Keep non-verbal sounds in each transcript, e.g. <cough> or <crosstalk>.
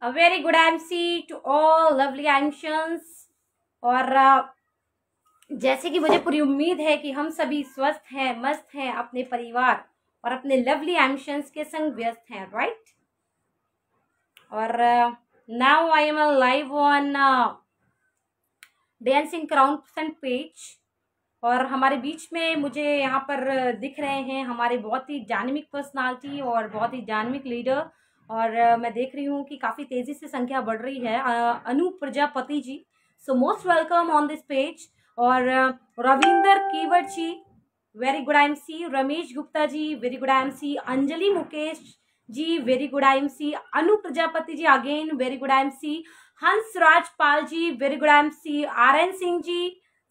a very good MC to all lovely ancients और uh, जैसे कि मुझे पूरी उम्मीद है कि हम सभी स्वस्थ हैं मस्त हैं अपने परिवार और अपने लवली एम्शंस के संग व्यस्त हैं राइट और now I am live on dancing crown percent page और हमारे बीच में मुझे यहाँ पर दिख रहे हैं हमारे बहुत ही जानविक पर्सनालिटी और बहुत ही जानविक लीडर और मैं देख रही हूँ कि काफ़ी तेज़ी से संख्या बढ़ रही है Anu Prajapati ji so most welcome on this page और Ravinder Kewat ji very good I M C Ramesh Gupta ji very good I M C Anjali Mukesh ji very good I M C Anu Prajapati ji again very good I M C Hans Rajpal ji very good I M C R N Singh ji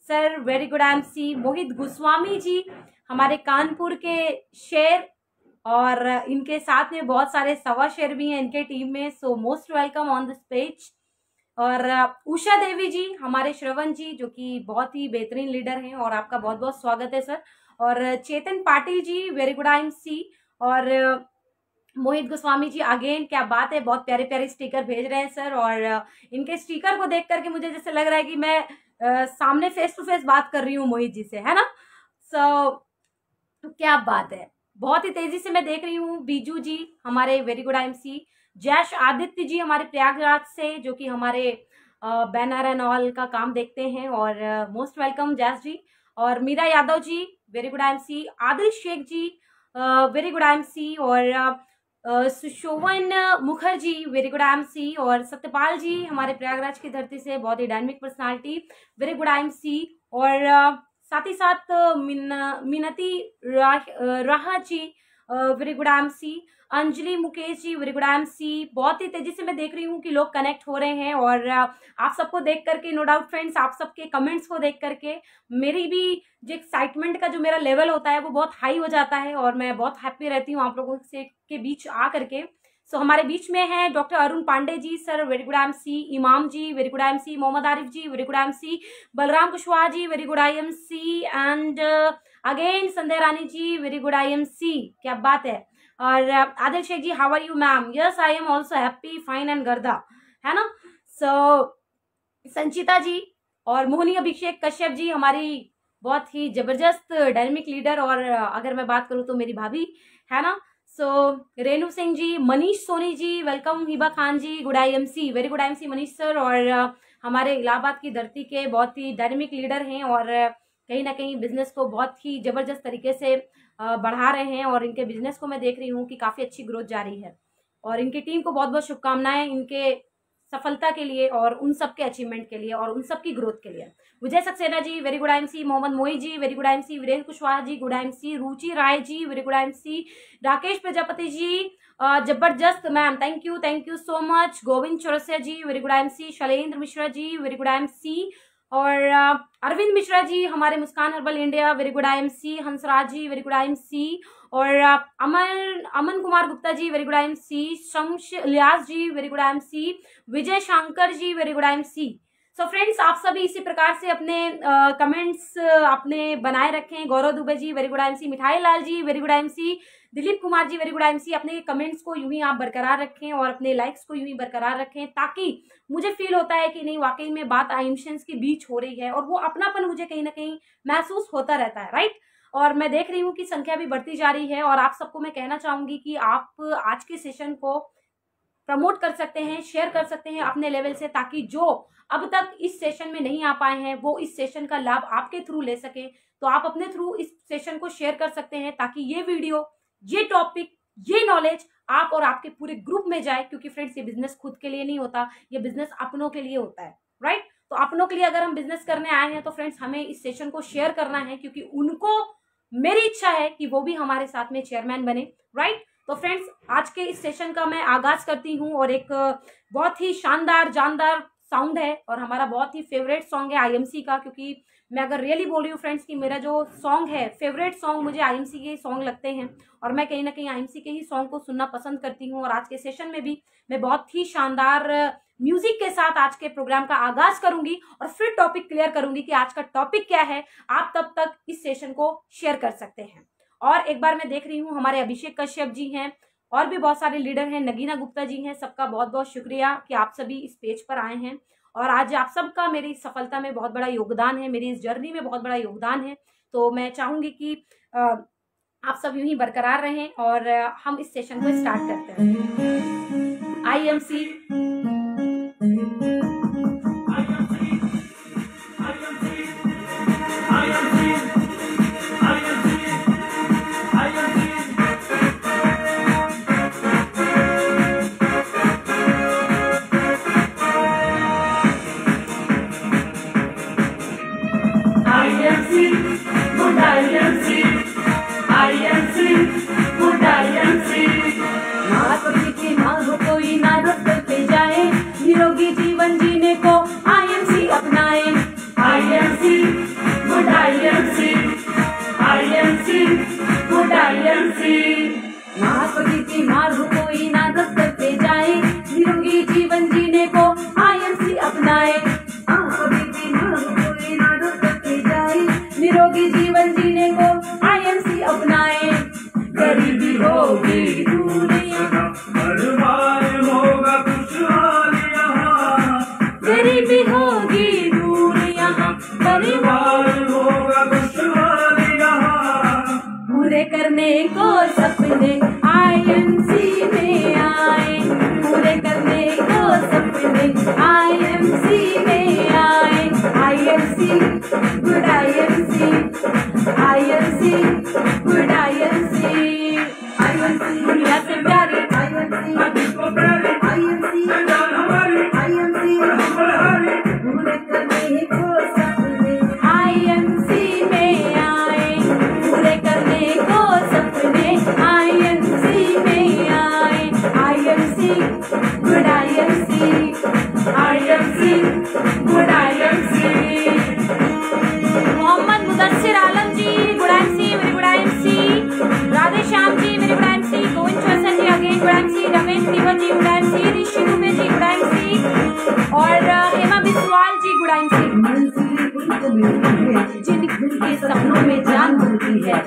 sir very good I M C Mohit Goswami ji हमारे कानपुर के शेर और इनके साथ में बहुत सारे सवा शेर भी हैं इनके टीम में so most welcome on this page और उषा देवी जी हमारे श्रवण जी जो कि बहुत ही बेहतरीन लीडर हैं और आपका बहुत बहुत स्वागत है सर और Chetan Patil ji very good I M C और मोहित गोस्वामी जी अगेन क्या बात है बहुत प्यारे प्यारे स्टिकर भेज रहे हैं सर और इनके स्टिकर को देख करके मुझे जैसे लग रहा है कि मैं आ, सामने फेस टू फेस बात कर रही हूँ मोहित जी से है ना सो so, क्या बात है बहुत ही तेजी से मैं देख रही हूँ बीजू जी हमारे very good I Jaish Aditya ji हमारे प्रयागराज से जो कि हमारे बैनर एंड ऑल का काम देखते हैं और मोस्ट वेलकम जैश जी और Meera Yadav ji very good I Adil Sheikh ji very good I और Sushobhan Mukherjee very good I और सत्यपाल जी हमारे प्रयागराज की धरती से बहुत ही dynamic personality very good I और साथ ही साथ Minati Rah Raha ji very good M C Anjali Mukesh ji very good M C बहुत ही तेजी से मैं देख रही हूँ कि लोग कनेक्ट हो रहे हैं और आप सबको देख करके नो डाउट फ्रेंड्स आप सबके कमेंट्स को देख करके मेरी भी जो एक्साइटमेंट का जो मेरा लेवल होता है वो बहुत हाई हो जाता है और मैं बहुत हैप्पी रहती हूँ आप लोगों से के बीच आ करके सो so, हमारे बीच में हैं doctor Arun Pandey ji sir very good M C Imam ji very good M C Mohammed Arif ji very good M C Balram Kushwaha ji very good I M C and again Sandhya Rani ji very good I M C क्या बात है और Adil Sheikh ji how are you ma'am yes I am also happy fine and गर्दा है ना सो so, संचिता जी और मोहनी अभिषेक कश्यप जी हमारी बहुत ही जबरदस्त डायनेमिक लीडर और uh, अगर मैं बात करूँ तो मेरी भाभी है ना so Renu Singh ji Manish Soni ji welcome Hiba Khan ji good I M C very good I M C Manish sir और uh, हमारे इलाहाबाद की धरती के बहुत ही डायनेमिक लीडर हैं और uh, कहीं ना कहीं बिजनेस को बहुत ही ज़बरदस्त तरीके से uh, बढ़ा रहे हैं और इनके बिजनेस को मैं देख रही हूँ कि काफ़ी अच्छी ग्रोथ जा रही है और इनकी टीम को बहुत बहुत शुभकामनाएं इनके सफलता के लिए और उन सब के अचीवमेंट के लिए और उन सब की ग्रोथ के लिए Vijay Saxena ji very good I M C Mohammad Moi ji very good I M C Virendra Kushwaha ji good I M C Ruchi Rai ji very good I M C Rakesh Prajapati ji जबरदस्त ma'am thank you thank you so much Govind Chaurasia ji very good I M C Shailendra Mishra ji very good I M C और अरविंद मिश्रा जी हमारे Muskan herbal India very good I M C Hansraj ji very good I M C और Aman Aman Kumar Gupta ji very good I M C Shamash Liyas ji very good I M C Vijay Shankar ji very good I M C so so friends आप सभी इसी प्रकार से अपने comments आपने बनाए रखें Gaurav Dubey ji very good MC Mithai Lal ji very good MC Dilip Kumar ji very good MC अपने कमेंट्स को यूं ही आप बरकरार रखें और अपने लाइक्स को यूं ही बरकरार रखें ताकि मुझे फील होता है कि नहीं वाकई में बात आइम्शंस के बीच हो रही है और वो अपनापन मुझे कहीं ना कहीं महसूस होता रहता है राइट और मैं देख रही हूँ कि संख्या भी बढ़ती जा रही है और आप सबको मैं कहना चाहूँगी कि आप आज के सेशन को प्रमोट कर सकते हैं शेयर कर सकते हैं अपने लेवल से ताकि जो अब तक इस सेशन में नहीं आ पाए हैं वो इस सेशन का लाभ आपके थ्रू ले सके तो आप अपने थ्रू इस सेशन को शेयर कर सकते हैं ताकि ये वीडियो ये टॉपिक ये नॉलेज आप और आपके पूरे ग्रुप में जाए क्योंकि फ्रेंड्स ये बिजनेस खुद के लिए नहीं होता ये बिजनेस अपनों के लिए होता है राइट तो अपनों के लिए अगर हम बिजनेस करने आए हैं तो फ्रेंड्स हमें इस सेशन को शेयर करना है क्योंकि उनको मेरी इच्छा है कि वो भी हमारे साथ में चेयरमैन बने राइट तो फ्रेंड्स आज के इस सेशन का मैं आगाज करती हूँ और एक बहुत ही शानदार जानदार साउंड है और हमारा बहुत ही फेवरेट सॉन्ग है आईएमसी का क्योंकि मैं अगर रियली बोल रही हूँ फ्रेंड्स कि मेरा जो सॉन्ग है फेवरेट सॉन्ग मुझे आईएमसी के ही सॉन्ग लगते हैं और मैं कहीं ना कहीं आईएमसी के ही सॉन्ग को सुनना पसंद करती हूँ और आज के सेशन में भी मैं बहुत ही शानदार म्यूजिक के साथ आज के प्रोग्राम का आगाज करूंगी और फिर टॉपिक क्लियर करूंगी कि आज का टॉपिक क्या है आप तब तक इस सेशन को शेयर कर सकते हैं और एक बार मैं देख रही हूँ हमारे अभिषेक कश्यप जी हैं और भी बहुत सारे लीडर हैं नगीना गुप्ता जी हैं सबका बहुत बहुत शुक्रिया कि आप सभी इस पेज पर आए हैं और आज आप सबका मेरी सफलता में बहुत बड़ा योगदान है मेरी इस जर्नी में बहुत बड़ा योगदान है तो मैं चाहूंगी कि आप सब यूं ही बरकरार रहें और हम इस सेशन को स्टार्ट करते हैं आई एम सी जीवन जीने को आईएमसी अपनाएं IMC good IMC IMC good IMC महापति की मार्ग कोई ना दस करते जाए निरोगी जीवन जीने को मिलती है जिन घुल के सपनों में जान मिलती है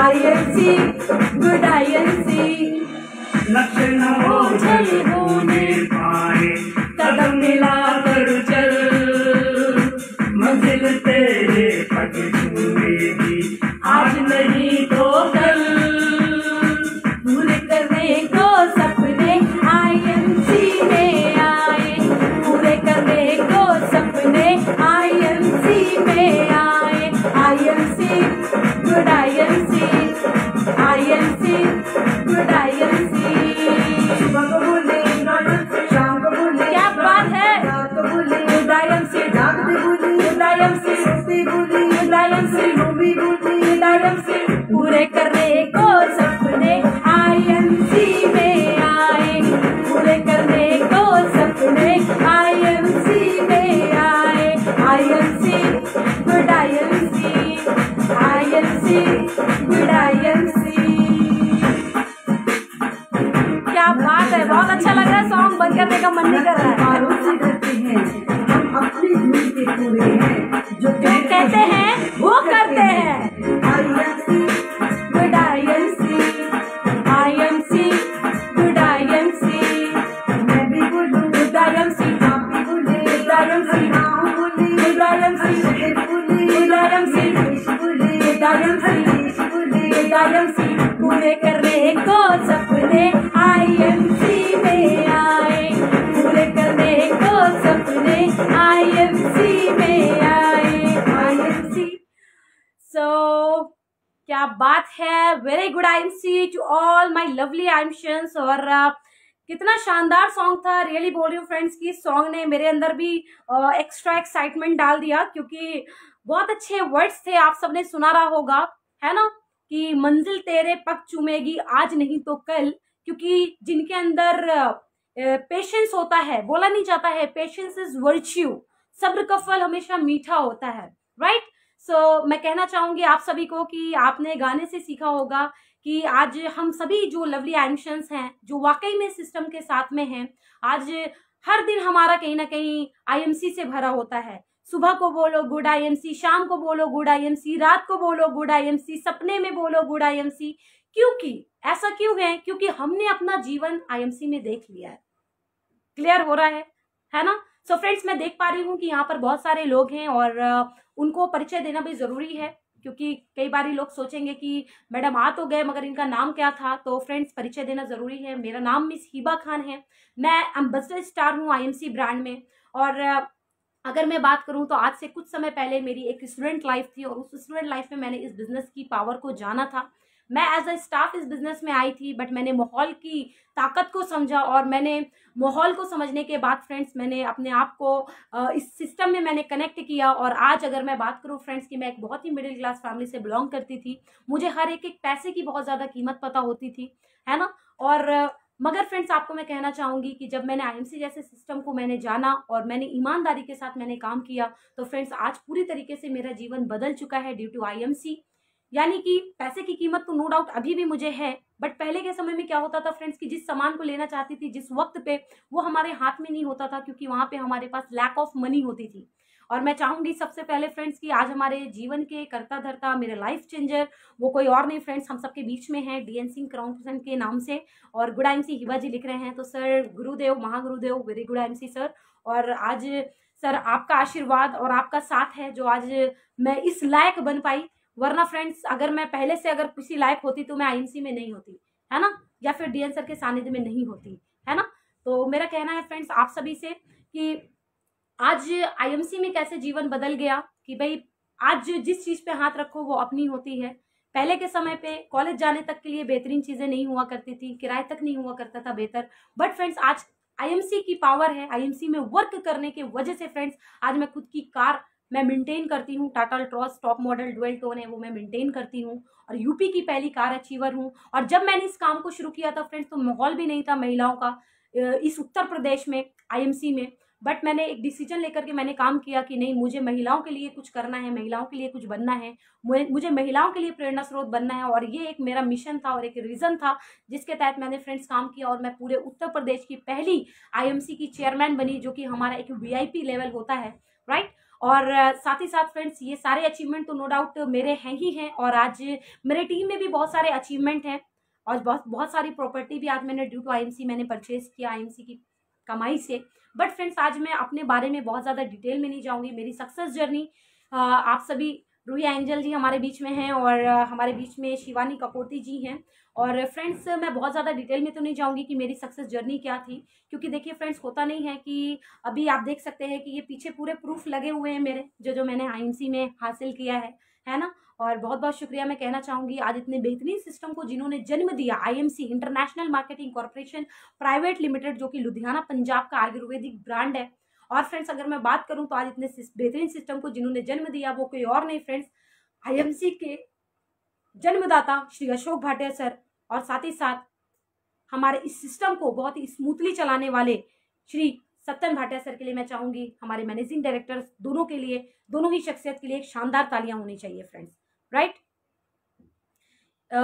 आईएनसी गुड आईएनसी लक्ष्य न हो जल होने पाए कदम मिला तो पूरे करने को सपने आईएमसी में आए पूरे करने को सपने आईएमसी में आए IMC good IMC IMC good करने का मन नहीं कर रहा है से करते हैं जो तो कहते हैं शानदार सॉन्ग था रियली बोल रही हूँ फ्रेंड्स की सॉन्ग ने मेरे अंदर भी एक्स्ट्रा एक्साइटमेंट डाल दिया क्योंकि बहुत अच्छे वर्ड्स थे आप सबने सुना रहा होगा है ना कि मंजिल तेरे पग चूमेगी आज नहीं तो कल क्योंकि जिनके अंदर पेशेंस होता है बोला नहीं जाता है पेशेंस इज वर्च्यू सब्र का फल हमेशा मीठा होता है राइट right? सो so, मैं कहना चाहूंगी आप सभी को कि आपने गाने से सीखा होगा कि आज हम सभी जो लवली एंशंस हैं जो वाकई में सिस्टम के साथ में हैं आज हर दिन हमारा कहीं ना कहीं आईएमसी से भरा होता है सुबह को बोलो गुड आईएमसी शाम को बोलो गुड आईएमसी रात को बोलो गुड आईएमसी सपने में बोलो गुड आईएमसी क्योंकि ऐसा क्यों है क्योंकि हमने अपना जीवन आईएमसी में देख लिया है क्लियर हो रहा है है ना सो so फ्रेंड्स मैं देख पा रही हूँ कि यहाँ पर बहुत सारे लोग हैं और उनको परिचय देना भी जरूरी है क्योंकि कई बार लोग सोचेंगे कि मैडम आ तो गए मगर इनका नाम क्या था तो फ्रेंड्स परिचय देना ज़रूरी है मेरा नाम मिस हिबा खान है मैं एम्बेसडर स्टार हूँ आईएमसी ब्रांड में और अगर मैं बात करूँ तो आज से कुछ समय पहले मेरी एक स्टूडेंट लाइफ थी और उस स्टूडेंट लाइफ में मैंने इस बिज़नेस की पावर को जाना था मैं एज अ स्टाफ इस बिज़नेस में आई थी बट मैंने माहौल की ताकत को समझा और मैंने माहौल को समझने के बाद फ्रेंड्स मैंने अपने आप को इस सिस्टम में मैंने कनेक्ट किया और आज अगर मैं बात करूँ फ्रेंड्स की मैं एक बहुत ही मिडिल क्लास फैमिली से बिलोंग करती थी मुझे हर एक एक पैसे की बहुत ज़्यादा कीमत पता होती थी है ना और मगर फ्रेंड्स आपको मैं कहना चाहूँगी कि जब मैंने आई जैसे सिस्टम को मैंने जाना और मैंने ईमानदारी के साथ मैंने काम किया तो फ्रेंड्स आज पूरी तरीके से मेरा जीवन बदल चुका है ड्यू टू आई यानी कि पैसे की कीमत तो नो डाउट अभी भी मुझे है बट पहले के समय में क्या होता था फ्रेंड्स कि जिस सामान को लेना चाहती थी जिस वक्त पे वो हमारे हाथ में नहीं होता था क्योंकि वहाँ पे हमारे पास लैक ऑफ मनी होती थी और मैं चाहूंगी सबसे पहले फ्रेंड्स कि आज हमारे जीवन के करता धरता मेरे लाइफ चेंजर वो कोई और नहीं फ्रेंड्स हम सबके बीच में हैं डीएन सिंह क्राउन के नाम से और गुड एम सी जी लिख रहे हैं तो सर गुरुदेव महागुरुदेव very good M C sir और आज सर आपका आशीर्वाद और आपका साथ है जो आज मैं इस लायक बन पाई वरना फ्रेंड्स अगर मैं पहले से अगर किसी लायक होती तो मैं आईएमसी में नहीं होती है ना या फिर डीएन सर के सानिध्य में नहीं होती है ना तो मेरा कहना है फ्रेंड्स आप सभी से कि आज आईएमसी में कैसे जीवन बदल गया कि भाई आज जिस चीज़ पे हाथ रखो वो अपनी होती है पहले के समय पे कॉलेज जाने तक के लिए बेहतरीन चीज़ें नहीं हुआ करती थी किराए तक नहीं हुआ करता था बेहतर बट फ्रेंड्स आज आईएमसी की पावर है आईएमसी में वर्क करने के वजह से फ्रेंड्स आज मैं खुद की कार मैं मेंटेन करती हूँ टाटा ट्रॉस टॉप मॉडल डुअल टोन है वो मैं मेंटेन करती हूँ और यूपी की पहली कार अचीवर हूँ और जब मैंने इस काम को शुरू किया था फ्रेंड्स तो माहौल भी नहीं था महिलाओं का इस उत्तर प्रदेश में आईएमसी में बट मैंने एक डिसीजन लेकर के मैंने काम किया कि नहीं मुझे महिलाओं के लिए कुछ करना है महिलाओं के लिए कुछ बनना है मुझे महिलाओं के लिए प्रेरणा स्रोत बनना है और ये एक मेरा मिशन था और एक रीज़न था जिसके तहत मैंने फ्रेंड्स काम किया और मैं पूरे उत्तर प्रदेश की पहली आईएमसी की चेयरमैन बनी जो कि हमारा एक वीआईपी लेवल होता है राइट और साथ ही साथ फ्रेंड्स ये सारे अचीवमेंट तो नो डाउट मेरे हैं ही हैं और आज मेरे टीम में भी बहुत सारे अचीवमेंट हैं और बहुत बहुत सारी प्रॉपर्टी भी आज मैंने ड्यू टू आईएमसी मैंने परचेज किया आईएमसी की कमाई से बट फ्रेंड्स आज मैं अपने बारे में बहुत ज़्यादा डिटेल में नहीं जाऊँगी मेरी सक्सेस जर्नी आप सभी रूही एंजल जी हमारे बीच में हैं और हमारे बीच में शिवानी कपोर्ती जी हैं और फ्रेंड्स मैं बहुत ज़्यादा डिटेल में तो नहीं जाऊँगी कि मेरी सक्सेस जर्नी क्या थी क्योंकि देखिए फ्रेंड्स होता नहीं है कि अभी आप देख सकते हैं कि ये पीछे पूरे प्रूफ लगे हुए हैं मेरे जो जो मैंने आई में हासिल किया है है ना और बहुत बहुत शुक्रिया मैं कहना चाहूँगी आज इतने बेहतरीन सिस्टम को जिन्होंने जन्म दिया IMC international marketing corporation private limited जो कि लुधियाना पंजाब का आयुर्वेदिक ब्रांड है और फ्रेंड्स अगर मैं बात करूँ तो आज इतने बेहतरीन सिस्टम को जिन्होंने जन्म दिया वो कोई और नहीं फ्रेंड्स आई के जन्मदाता श्री अशोक भाटिया सर और साथ ही साथ हमारे इस सिस्टम को बहुत ही स्मूथली चलाने वाले श्री सत्यन भाटिया सर के लिए मैं चाहूंगी हमारे मैनेजिंग डायरेक्टर्स दोनों के लिए दोनों ही शख्सियत के लिए एक शानदार तालियां होनी चाहिए फ्रेंड्स राइट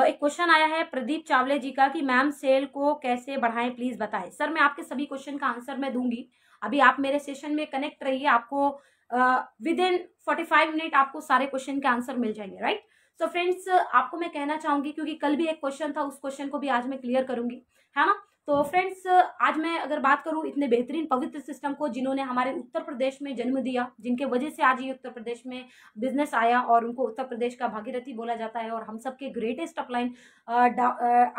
एक क्वेश्चन आया है प्रदीप चावले जी का कि मैम सेल को कैसे बढ़ाएं प्लीज बताएं सर मैं आपके सभी क्वेश्चन का आंसर मैं दूंगी अभी आप मेरे सेशन में कनेक्ट रहिए आपको with in forty five minute आपको सारे क्वेश्चन के आंसर मिल जाएंगे राइट सो so फ्रेंड्स आपको मैं कहना चाहूंगी क्योंकि कल भी एक क्वेश्चन था उस क्वेश्चन को भी आज मैं क्लियर करूंगी है ना तो फ्रेंड्स आज मैं अगर बात करूं इतने बेहतरीन पवित्र सिस्टम को जिन्होंने हमारे उत्तर प्रदेश में जन्म दिया जिनके वजह से आज ये उत्तर प्रदेश में बिजनेस आया और उनको उत्तर प्रदेश का भागीरथी बोला जाता है और हम सबके ग्रेटेस्ट अपलाइन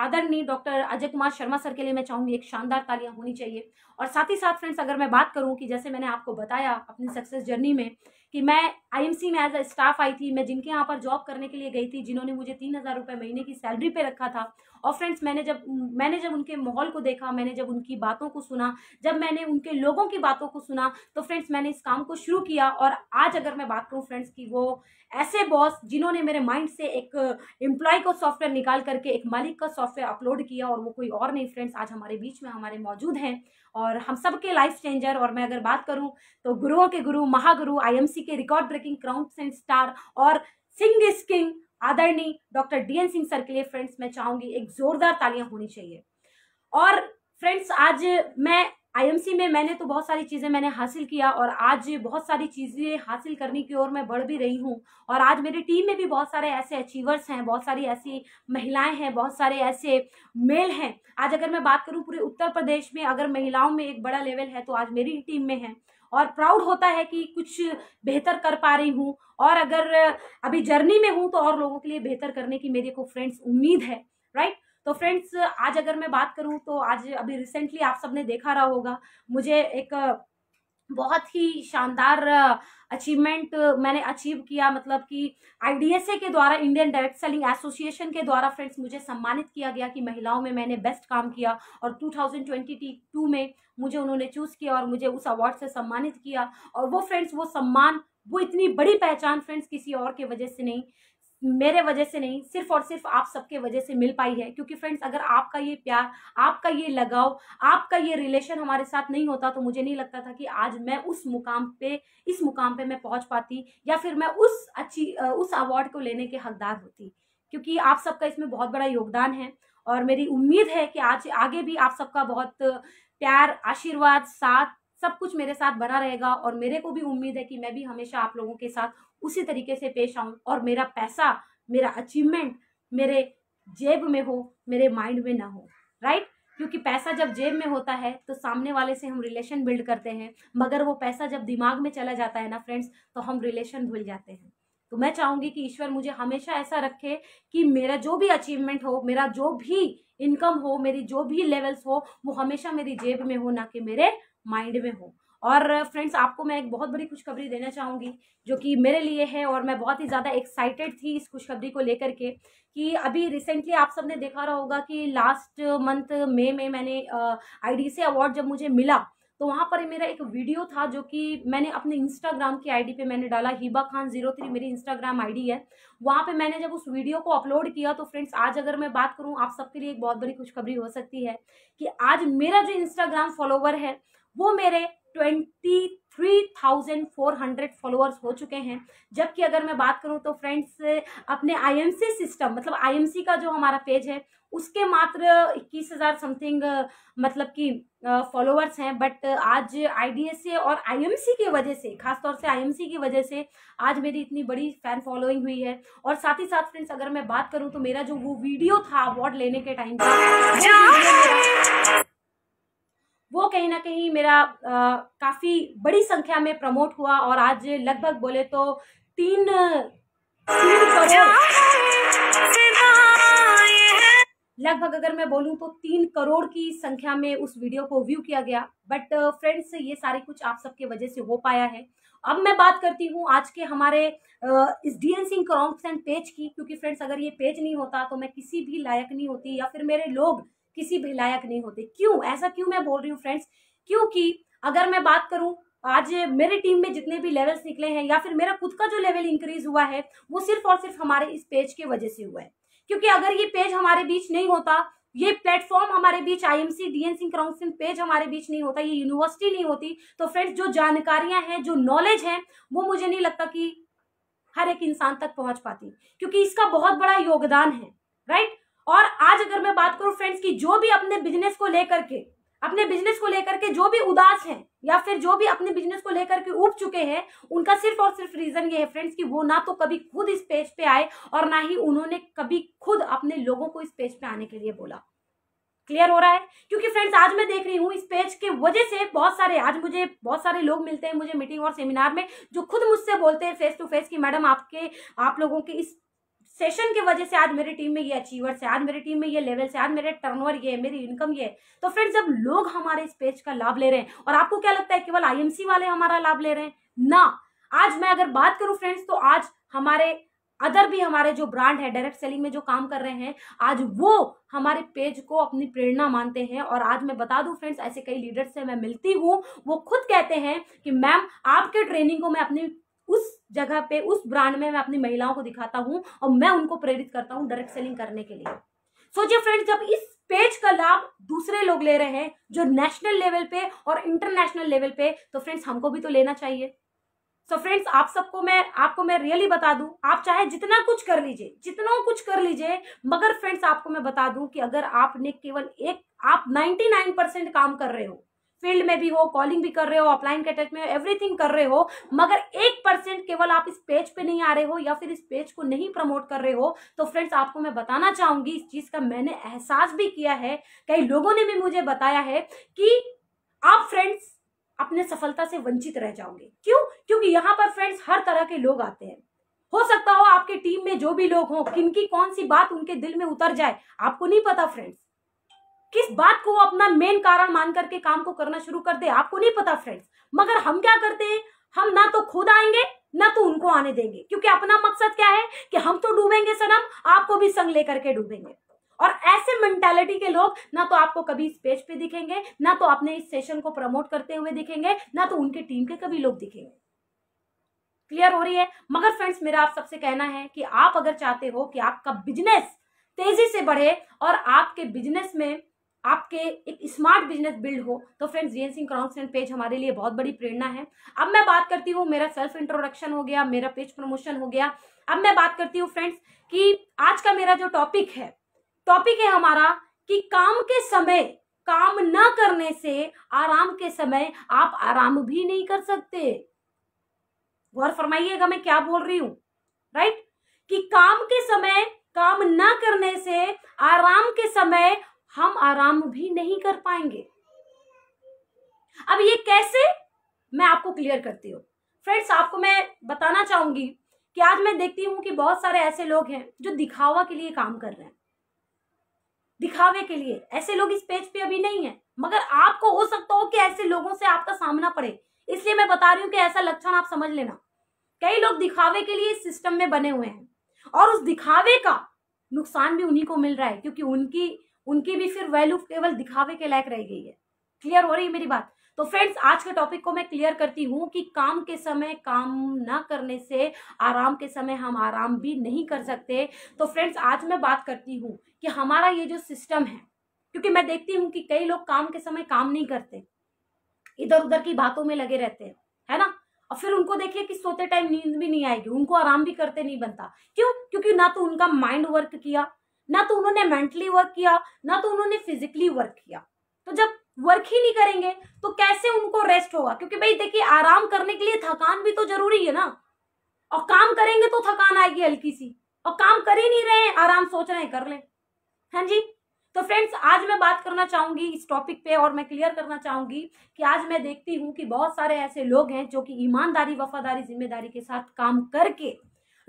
आदरणीय डॉक्टर अजय कुमार शर्मा सर के लिए मैं चाहूँगी एक शानदार तालियां होनी चाहिए और साथ ही साथ फ्रेंड्स अगर मैं बात करूँ कि जैसे मैंने आपको बताया अपनी सक्सेस जर्नी में कि मैं आईएमसी में एज अ स्टाफ आई थी मैं जिनके यहाँ पर जॉब करने के लिए गई थी जिन्होंने मुझे तीन हज़ार रुपये महीने की सैलरी पे रखा था और फ्रेंड्स मैंने जब मैंने जब उनके माहौल को देखा मैंने जब उनकी बातों को सुना जब मैंने उनके लोगों की बातों को सुना तो फ्रेंड्स मैंने इस काम को शुरू किया और आज अगर मैं बात करूँ फ्रेंड्स की वो ऐसे बॉस जिन्होंने मेरे माइंड से एक एम्प्लॉय को सॉफ्टवेयर निकाल करके एक मालिक का सॉफ्टवेयर अपलोड किया और वो कोई और नहीं फ्रेंड्स आज हमारे बीच में हमारे मौजूद हैं और हम सब के लाइफ चेंजर और मैं अगर बात करूं तो गुरुओं के गुरु महागुरु आईएमसी के record breaking crowned and star और सिंग इज किंग आदरणीय डॉक्टर डीएन सिंह सर के लिए फ्रेंड्स मैं चाहूंगी एक जोरदार तालियां होनी चाहिए और फ्रेंड्स आज मैं आईएमसी में मैंने तो बहुत सारी चीज़ें मैंने हासिल किया और आज बहुत सारी चीज़ें हासिल करने की ओर मैं बढ़ भी रही हूँ और आज मेरी टीम में भी बहुत सारे ऐसे अचीवर्स हैं बहुत सारी ऐसी महिलाएं हैं बहुत सारे ऐसे मेल हैं आज अगर मैं बात करूँ पूरे उत्तर प्रदेश में अगर महिलाओं में एक बड़ा लेवल है तो आज मेरी टीम में है और प्राउड होता है कि कुछ बेहतर कर पा रही हूँ और अगर अभी जर्नी में हूँ तो और लोगों के लिए बेहतर करने की मेरे को फ्रेंड्स उम्मीद है राइट तो फ्रेंड्स आज अगर मैं बात करूँ तो आज अभी रिसेंटली आप सबने देखा रहा होगा मुझे एक बहुत ही शानदार अचीवमेंट uh, मैंने अचीव किया मतलब कि आईडीएसए के द्वारा इंडियन डायरेक्ट सेलिंग एसोसिएशन के द्वारा फ्रेंड्स मुझे सम्मानित किया गया कि महिलाओं में मैंने बेस्ट काम किया और 2022 में मुझे उन्होंने चूज़ किया और मुझे उस अवार्ड से सम्मानित किया और वो फ्रेंड्स वो सम्मान वो इतनी बड़ी पहचान फ्रेंड्स किसी और के वजह से नहीं मेरे वजह से नहीं सिर्फ और सिर्फ आप सबके वजह से मिल पाई है क्योंकि फ्रेंड्स अगर आपका ये प्यार आपका ये लगाव आपका ये रिलेशन हमारे साथ नहीं होता तो मुझे नहीं लगता था कि आज मैं उस मुकाम पे इस मुकाम पे मैं पहुंच पाती या फिर मैं उस अच्छी उस अवार्ड को लेने के हकदार होती क्योंकि आप सबका इसमें बहुत बड़ा योगदान है और मेरी उम्मीद है कि आज आगे भी आप सबका बहुत प्यार आशीर्वाद साथ सब कुछ मेरे साथ बना रहेगा और मेरे को भी उम्मीद है कि मैं भी हमेशा आप लोगों के साथ उसी तरीके से पेश आऊँ और मेरा पैसा मेरा अचीवमेंट मेरे जेब में हो मेरे माइंड में ना हो राइट क्योंकि पैसा जब जेब में होता है तो सामने वाले से हम रिलेशन बिल्ड करते हैं मगर वो पैसा जब दिमाग में चला जाता है ना फ्रेंड्स तो हम रिलेशन भूल जाते हैं तो मैं चाहूंगी कि ईश्वर मुझे हमेशा ऐसा रखे कि मेरा जो भी अचीवमेंट हो मेरा जो भी इनकम हो मेरी जो भी लेवल्स हो वो हमेशा मेरी जेब में हो ना कि मेरे माइंड में हो और फ्रेंड्स आपको मैं एक बहुत बड़ी खुशखबरी देना चाहूँगी जो कि मेरे लिए है और मैं बहुत ही ज़्यादा एक्साइटेड थी इस खुशखबरी को लेकर के कि अभी रिसेंटली आप सबने देखा रहा होगा कि लास्ट मंथ मे में मैंने आई से अवार्ड जब मुझे मिला तो वहाँ पर मेरा एक वीडियो था जो कि मैंने अपने इंस्टाग्राम की आईडी पे मैंने डाला हिबा खान जीरो थ्री मेरी इंस्टाग्राम आईडी है वहाँ पे मैंने जब उस वीडियो को अपलोड किया तो फ्रेंड्स आज अगर मैं बात करूँ आप सबके लिए एक बहुत बड़ी खुशखबरी हो सकती है कि आज मेरा जो इंस्टाग्राम फॉलोवर है वो मेरे twenty three thousand four hundred followers हो चुके हैं जबकि अगर मैं बात करूं तो फ्रेंड्स अपने आईएमसी सिस्टम मतलब आईएमसी का जो हमारा पेज है उसके मात्र इक्कीस हज़ार समथिंग मतलब कि फॉलोअर्स हैं बट आज आईडीएसए और आईएमसी की वजह से खासतौर से आईएमसी की वजह से आज मेरी इतनी बड़ी फैन फॉलोइंग हुई है और साथ ही साथ फ्रेंड्स अगर मैं बात करूँ तो मेरा जो वो वीडियो था अवार्ड लेने के टाइम पर वो कहीं ना कहीं मेरा काफ़ी बड़ी संख्या में प्रमोट हुआ और आज लगभग बोले तो तीन लगभग अगर मैं बोलूं तो तीन करोड़ की संख्या में उस वीडियो को व्यू किया गया बट फ्रेंड्स ये सारी कुछ आप सबके वजह से हो पाया है अब मैं बात करती हूँ आज के हमारे इस D N Singh crowns and page की क्योंकि फ्रेंड्स अगर ये पेज नहीं होता तो मैं किसी भी लायक नहीं होती या फिर मेरे लोग किसी भी लायक नहीं होते क्यों ऐसा क्यों मैं बोल रही हूँ फ्रेंड्स क्योंकि अगर मैं बात करूँ आज मेरे टीम में जितने भी लेवल्स निकले हैं या फिर मेरा खुद का जो लेवल इंक्रीज हुआ है वो सिर्फ और सिर्फ हमारे इस पेज की वजह से हुआ है क्योंकि अगर ये पेज हमारे बीच नहीं होता ये प्लेटफॉर्म हमारे बीच I M C D N Singh क्राउंसिल पेज हमारे बीच नहीं होता ये यूनिवर्सिटी नहीं होती तो फ्रेंड्स जो जानकारियां हैं जो नॉलेज है वो मुझे नहीं लगता कि हर एक इंसान तक पहुंच पाती क्योंकि इसका बहुत बड़ा योगदान है राइट और आज अगर मैं बात करूं फ्रेंड्स की जो भी अपने बिजनेस को लेकर के अपने बिजनेस को लेकर के जो भी उदास हैं या फिर जो भी अपने बिजनेस को लेकर के उब चुके हैं उनका सिर्फ और सिर्फ रीजन ये है फ्रेंड्स कि वो ना तो कभी खुद इस पेज पे आए और ना ही उन्होंने कभी खुद अपने लोगों को इस पेज पे आने के लिए बोला क्लियर हो रहा है क्योंकि फ्रेंड्स आज मैं देख रही हूँ इस पेज के वजह से बहुत सारे आज मुझे बहुत सारे लोग मिलते हैं मुझे मीटिंग और सेमिनार में जो खुद मुझसे बोलते हैं फेस टू फेस कि मैडम आपके आप लोगों के इस सेशन के वजह से आज मेरी टीम में ये अचीवर्स है आज मेरी टीम में ये लेवल्स है आज मेरे टर्नओवर ये है मेरी इनकम ये है तो फ्रेंड्स जब लोग हमारे इस पेज का लाभ ले रहे हैं और आपको क्या लगता है केवल आईएमसी वाले हमारा लाभ ले रहे हैं ना आज मैं अगर बात करूं फ्रेंड्स तो आज हमारे अदर भी हमारे जो ब्रांड है डायरेक्ट सेलिंग में जो काम कर रहे हैं आज वो हमारे पेज को अपनी प्रेरणा मानते हैं और आज मैं बता दूं फ्रेंड्स ऐसे कई लीडर्स से मैं मिलती हूँ वो खुद कहते हैं कि मैम आपके ट्रेनिंग को मैं अपनी उस जगह पे उस ब्रांड में मैं अपनी महिलाओं को दिखाता हूँ और मैं उनको प्रेरित करता हूँ डायरेक्ट सेलिंग करने के लिए सोचिए फ्रेंड्स जब इस पेज का लाभ दूसरे लोग ले रहे हैं जो नेशनल लेवल पे और इंटरनेशनल लेवल पे तो फ्रेंड्स हमको भी तो लेना चाहिए सो so फ्रेंड्स आप सबको मैं आपको मैं रियली बता दूं आप चाहे जितना कुछ कर लीजिए जितना कुछ कर लीजिए मगर फ्रेंड्स आपको मैं बता दूं कि अगर आपने केवल एक आप 99 परसेंट काम कर रहे हो फील्ड में भी हो कॉलिंग भी कर रहे हो ऑफलाइन के अटैच में एवरीथिंग कर रहे हो मगर एक परसेंट केवल आप इस पेज पे नहीं आ रहे हो या फिर इस पेज को नहीं प्रमोट कर रहे हो तो फ्रेंड्स आपको मैं बताना चाहूंगी इस चीज का मैंने एहसास भी किया है कई लोगों ने भी मुझे बताया है कि आप फ्रेंड्स अपने सफलता से वंचित रह जाओगे क्यों क्योंकि यहाँ पर फ्रेंड्स हर तरह के लोग आते हैं हो सकता हो आपके टीम में जो भी लोग हों किनकी कौन सी बात उनके दिल में उतर जाए आपको नहीं पता फ्रेंड्स किस बात को वो अपना मेन कारण मान करके काम को करना शुरू कर दे आपको नहीं पता फ्रेंड्स मगर हम क्या करते हैं हम ना तो खुद आएंगे ना तो उनको आने देंगे क्योंकि अपना मकसद क्या है कि हम तो डूबेंगे सनम आपको भी संग लेकर के डूबेंगे और ऐसे मेंटेलिटी के लोग ना तो आपको कभी इस पेज पे दिखेंगे ना तो अपने इस सेशन को प्रमोट करते हुए दिखेंगे ना तो उनके टीम के कभी लोग दिखेंगे क्लियर हो रही है मगर फ्रेंड्स मेरा आप सबसे कहना है कि आप अगर चाहते हो कि आपका बिजनेस तेजी से बढ़े और आपके बिजनेस में आपके एक स्मार्ट बिजनेस बिल्ड हो तो फ्रेंड्स जीएन सिंह क्रॉन्सटेंट पेज हमारे लिए बहुत बड़ी प्रेरणा है अब मैं बात करती हूँ मेरा सेल्फ इंट्रोडक्शन हो गया मेरा पेज प्रमोशन हो गया अब मैं बात करती हूँ फ्रेंड्स कि आज का मेरा जो टॉपिक है टॉपिक है हमारा कि काम के समय काम न करने से आराम के समय आप आराम भी नहीं कर सकते गौर फरमाइएगा मैं क्या बोल रही हूं राइट कि काम के समय काम न करने से आराम के समय हम आराम भी नहीं कर पाएंगे अब ये कैसे मैं आपको क्लियर करती हूँ फ्रेंड्स आपको मैं बताना चाहूंगी कि आज मैं देखती हूँ कि बहुत सारे ऐसे लोग हैं जो दिखावा के लिए काम कर रहे हैं दिखावे के लिए ऐसे लोग इस पेज पे अभी नहीं है मगर आपको हो सकता हो कि ऐसे लोगों से आपका सामना पड़े इसलिए मैं बता रही हूँ कि ऐसा लक्षण आप समझ लेना कई लोग दिखावे के लिए इस सिस्टम में बने हुए हैं और उस दिखावे का नुकसान भी उन्हीं को मिल रहा है क्योंकि उनकी उनकी भी फिर वैल्यू केवल दिखावे के लायक रह गई है क्लियर हो रही है मेरी बात तो फ्रेंड्स आज के टॉपिक को मैं क्लियर करती हूँ कि काम के समय काम ना करने से आराम के समय हम आराम भी नहीं कर सकते तो फ्रेंड्स आज मैं बात करती हूँ कि हमारा ये जो सिस्टम है क्योंकि मैं देखती हूँ कि कई लोग काम के समय काम नहीं करते इधर उधर की बातों में लगे रहते हैं है ना और फिर उनको देखिए कि सोते टाइम नींद भी नहीं आएगी उनको आराम भी करते नहीं बनता क्यों क्योंकि ना तो उनका माइंड वर्क किया ना तो उन्होंने मेंटली वर्क किया ना तो उन्होंने फिजिकली वर्क किया तो जब वर्क ही नहीं करेंगे तो कैसे उनको रेस्ट होगा क्योंकि भाई देखिए आराम करने के लिए थकान भी तो जरूरी है ना और काम करेंगे तो थकान आएगी हल्की सी और काम कर ही नहीं रहे हैं आराम सोच रहे हैं कर लें हाँ जी तो फ्रेंड्स आज मैं बात करना चाहूंगी इस टॉपिक पे और मैं क्लियर करना चाहूंगी कि आज मैं देखती हूँ कि बहुत सारे ऐसे लोग हैं जो कि ईमानदारी वफादारी जिम्मेदारी के साथ काम करके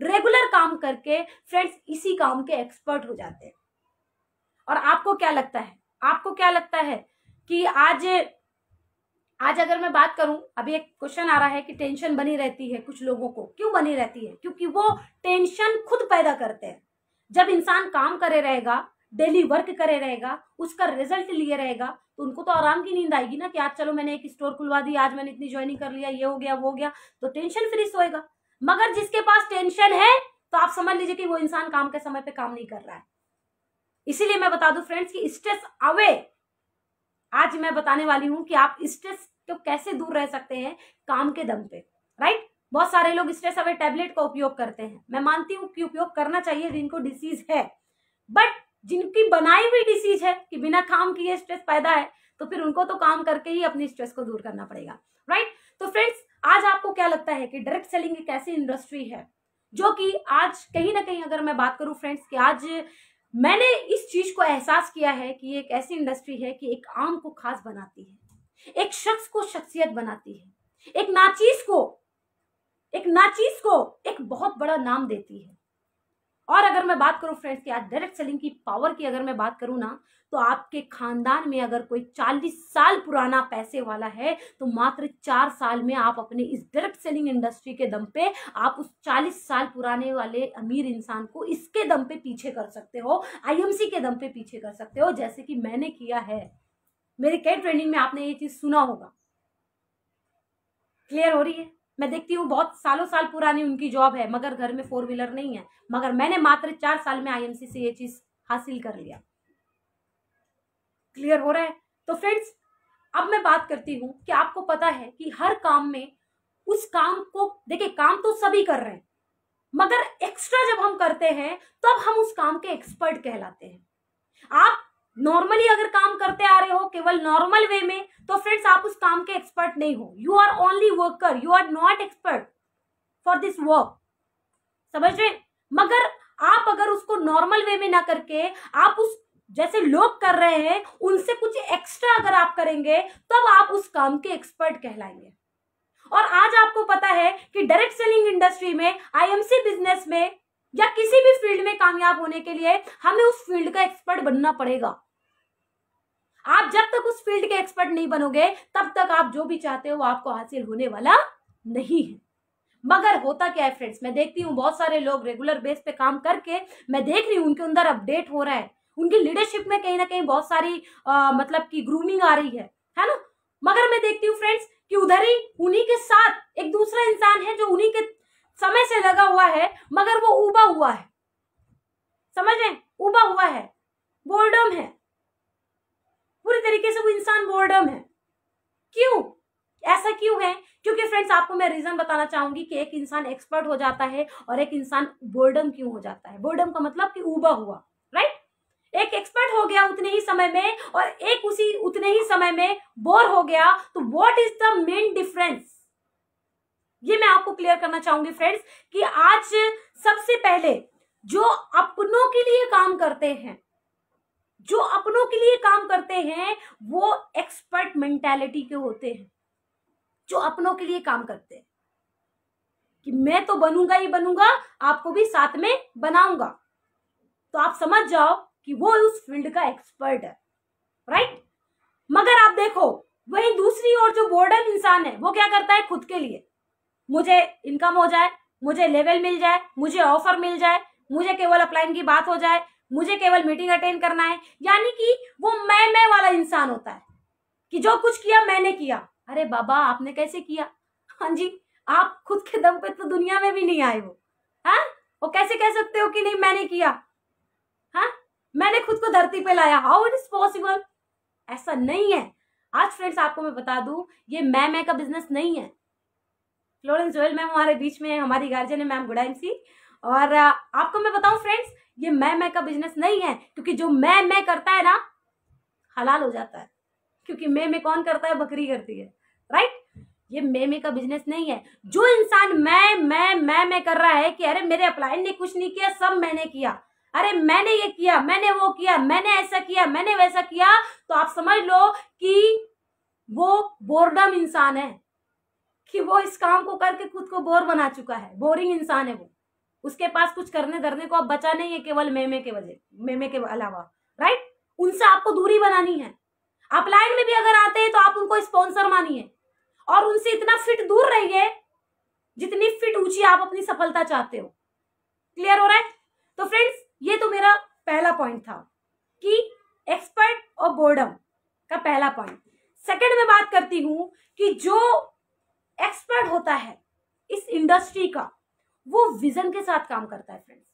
रेगुलर काम करके फ्रेंड्स इसी काम के एक्सपर्ट हो जाते हैं और आपको क्या लगता है आपको क्या लगता है कि आज आज अगर मैं बात करूं अभी एक क्वेश्चन आ रहा है कि टेंशन बनी रहती है कुछ लोगों को क्यों बनी रहती है क्योंकि वो टेंशन खुद पैदा करते हैं जब इंसान काम करे रहेगा डेली वर्क करे रहेगा उसका रिजल्ट लिए रहेगा तो उनको तो आराम की नींद आएगी ना कि आज चलो मैंने एक स्टोर खुलवा दी आज मैंने इतनी ज्वाइनिंग कर लिया ये हो गया वो हो गया तो टेंशन फ्री सोएगा मगर जिसके पास टेंशन है तो आप समझ लीजिए कि वो इंसान काम के समय पे काम नहीं कर रहा है इसीलिए मैं बता दू फ्रेंड्स कि स्ट्रेस अवे आज मैं बताने वाली हूं कि आप स्ट्रेस तो कैसे दूर रह सकते हैं काम के दम पे राइट बहुत सारे लोग स्ट्रेस अवे टेबलेट का उपयोग करते हैं मैं मानती हूँ कि उपयोग करना चाहिए जिनको डिसीज है बट जिनकी बनाई हुई डिसीज है कि बिना काम किए स्ट्रेस पैदा है तो फिर उनको तो काम करके ही अपनी स्ट्रेस को दूर करना पड़ेगा राइट तो फ्रेंड्स आज आपको क्या लगता है कि डायरेक्ट सेलिंग एक ऐसी इंडस्ट्री है जो कि आज कहीं ना कहीं अगर मैं बात करूं फ्रेंड्स कि आज मैंने इस चीज को एहसास किया है कि एक ऐसी इंडस्ट्री है कि एक आम को खास बनाती है एक शख्स को शख्सियत बनाती है एक नाचीज को एक नाचीज को एक बहुत बड़ा नाम देती है और अगर मैं बात करूं फ्रेंड्स की आज डायरेक्ट सेलिंग की पावर की अगर मैं बात करूं ना तो आपके खानदान में अगर कोई 40 साल पुराना पैसे वाला है तो मात्र चार साल में आप अपने इस डायरेक्ट सेलिंग इंडस्ट्री के दम पे आप उस 40 साल पुराने वाले अमीर इंसान को इसके दम पे पीछे कर सकते हो आईएमसी के दम पे पीछे कर सकते हो जैसे कि मैंने किया है मेरे कई ट्रेनिंग में आपने ये चीज़ सुना होगा क्लियर हो रही है मैं देखती हूँ बहुत सालों साल पुरानी उनकी जॉब है मगर घर में फोर व्हीलर नहीं है मगर मैंने मात्र चार साल में आईएमसी से ये चीज हासिल कर लिया क्लियर हो रहा है तो फ्रेंड्स अब मैं बात करती हूँ कि आपको पता है कि हर काम में उस काम को देखिये काम तो सभी कर रहे हैं मगर एक्स्ट्रा जब हम करते हैं तब हम उस काम के एक्सपर्ट कहलाते हैं आप नॉर्मली अगर काम करते आ रहे हो केवल नॉर्मल वे में तो फ्रेंड्स आप उस काम के एक्सपर्ट नहीं हो you are only worker you are not expert for this work समझ रहे मगर आप अगर उसको नॉर्मल वे में ना करके आप उस जैसे लोग कर रहे हैं उनसे कुछ एक्स्ट्रा अगर आप करेंगे तब आप उस काम के एक्सपर्ट कहलाएंगे और आज आपको पता है कि डायरेक्ट सेलिंग इंडस्ट्री में आईएमसी बिजनेस में या किसी भी फील्ड में कामयाब होने के लिए हमें उस फील्ड का एक्सपर्ट बनना पड़ेगा आप जब तक उस फील्ड के एक्सपर्ट नहीं बनोगे तब तक आप जो भी चाहते हो आपको हासिल होने वाला नहीं है मगर होता क्या है फ्रेंड्स मैं देखती हूँ बहुत सारे लोग रेगुलर बेस पे काम करके मैं देख रही हूँ उनके अंदर अपडेट हो रहा है उनकी लीडरशिप में कहीं ना कहीं बहुत सारी आ, मतलब की ग्रूमिंग आ रही है है ना मगर मैं देखती हूँ फ्रेंड्स कि उधर ही उन्हीं के साथ एक दूसरा इंसान है जो उन्हीं के समय से लगा हुआ है मगर वो उबा हुआ है समझ रहे उबा हुआ है बोर्डम है पूरी तरीके से वो इंसान बोर्डम है क्यों ऐसा क्यों है क्योंकि फ्रेंड्स आपको मैं रीजन बताना चाहूंगी कि एक इंसान एक्सपर्ट हो जाता है और एक इंसान बोर्डम क्यों हो जाता है बोर्डम का मतलब कि उबा हुआ राइट एक एक्सपर्ट हो गया उतने ही समय में और एक उसी उतने ही समय में बोर हो गया तो what is the main difference ये मैं आपको क्लियर करना चाहूंगी फ्रेंड्स कि आज सबसे पहले जो अपनों के लिए काम करते हैं जो अपनों के लिए काम करते हैं वो एक्सपर्ट मेंटेलिटी के होते हैं जो अपनों के लिए काम करते हैं कि मैं तो बनूंगा ही बनूंगा आपको भी साथ में बनाऊंगा तो आप समझ जाओ कि वो उस फील्ड का एक्सपर्ट है राइट मगर आप देखो वही दूसरी ओर जो बॉर्डर इंसान है वो क्या करता है खुद के लिए मुझे इनकम हो जाए मुझे लेवल मिल जाए मुझे ऑफर मिल जाए मुझे केवल अप्लाइन की बात हो जाए मुझे केवल मीटिंग अटेंड करना है यानी कि वो मैं मैं वाला इंसान होता है कि जो कुछ किया मैंने किया अरे बाबा आपने कैसे किया हाँ जी आप खुद के दम पे तो दुनिया में भी नहीं आए वो हाँ वो कैसे कह सकते हो कि नहीं मैंने किया हाँ मैंने खुद को धरती पे लाया हाउ इट इज पॉसिबल ऐसा नहीं है आज फ्रेंड्स आपको मैं बता दू ये मैं मैं का बिजनेस नहीं है फ्लोरेंस जोयल मैम हमारे बीच में हमारी गार्जियन है मैम गुड सी और आपको मैं बताऊं फ्रेंड्स ये मैं मैं का बिजनेस नहीं है क्योंकि जो मैं मैं करता है ना हलाल हो जाता है क्योंकि मैं मैं कौन करता है बकरी करती है राइट ये मैं मैं का बिजनेस नहीं है जो इंसान मैं मैं मैं मैं कर रहा है कि अरे मेरे अपलाइन ने कुछ नहीं किया सब मैंने किया अरे मैंने ये किया मैंने वो किया मैंने ऐसा किया मैंने वैसा किया तो आप समझ लो कि वो बोर्डम इंसान है कि वो इस काम को करके खुद को बोर बना चुका है बोरिंग इंसान है वो उसके पास कुछ करने धरने को आप बचा नहीं है केवल मेमे के वजह मेमे के अलावा राइट उनसे आपको दूरी बनानी है आप लाइन में भी अगर आते हैं तो आप उनको स्पॉन्सर मानिए और उनसे इतना फिट दूर रहिए जितनी फिट ऊंची आप अपनी सफलता चाहते हो क्लियर हो रहा है तो फ्रेंड्स ये तो मेरा पहला पॉइंट था कि एक्सपर्ट और बोर्डम का पहला पॉइंट सेकंड में बात करती हूं कि जो एक्सपर्ट होता है इस इंडस्ट्री का वो विजन के साथ काम करता है फ्रेंड्स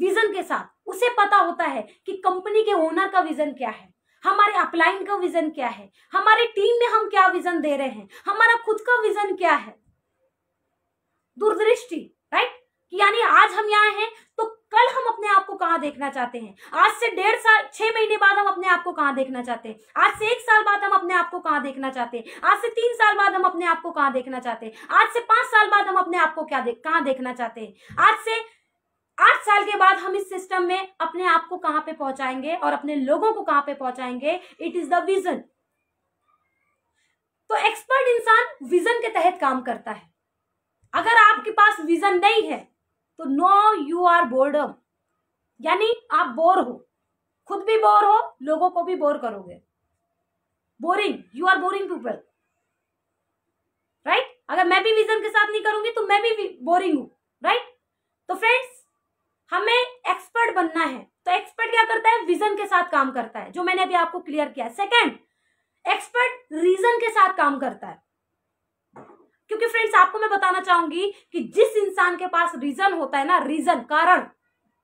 विजन के साथ उसे पता होता है कि कंपनी के ओनर का विजन क्या है हमारे अपलाइन का विजन क्या है हमारे टीम में हम क्या विजन दे रहे हैं हमारा खुद का विजन क्या है दूरदृष्टि राइट यानी आज हम यहाँ हैं तो कल हम अपने आप को कहाँ देखना चाहते हैं आज से डेढ़ साल छह महीने बाद हम अपने आप को कहाँ देखना चाहते हैं आज से एक साल बाद हम अपने आप को कहाँ देखना चाहते हैं आज से तीन साल बाद हम अपने आप को कहाँ देखना चाहते हैं आज से पांच साल बाद हम अपने आप को क्या कहाँ देखना चाहते हैं आज से आठ साल के बाद हम इस सिस्टम में अपने आप को कहां पे पहुंचाएंगे और अपने लोगों को कहां पे पहुंचाएंगे इट इज द विजन तो एक्सपर्ट इंसान विजन के तहत काम करता है अगर आपके पास विजन नहीं है तो नो यू आर बोर्डम यानी आप बोर हो खुद भी बोर हो लोगों को भी बोर करोगे boring you are boring people right अगर मैं भी विजन के साथ नहीं करूंगी तो मैं भी बोरिंग हूं राइट तो फ्रेंड्स हमें एक्सपर्ट बनना है तो एक्सपर्ट क्या करता है विजन के साथ काम करता है जो मैंने अभी आपको क्लियर किया सेकंड एक्सपर्ट रीजन के साथ काम करता है क्योंकि फ्रेंड्स आपको मैं बताना चाहूंगी कि जिस इंसान के पास रीजन होता है ना रीजन कारण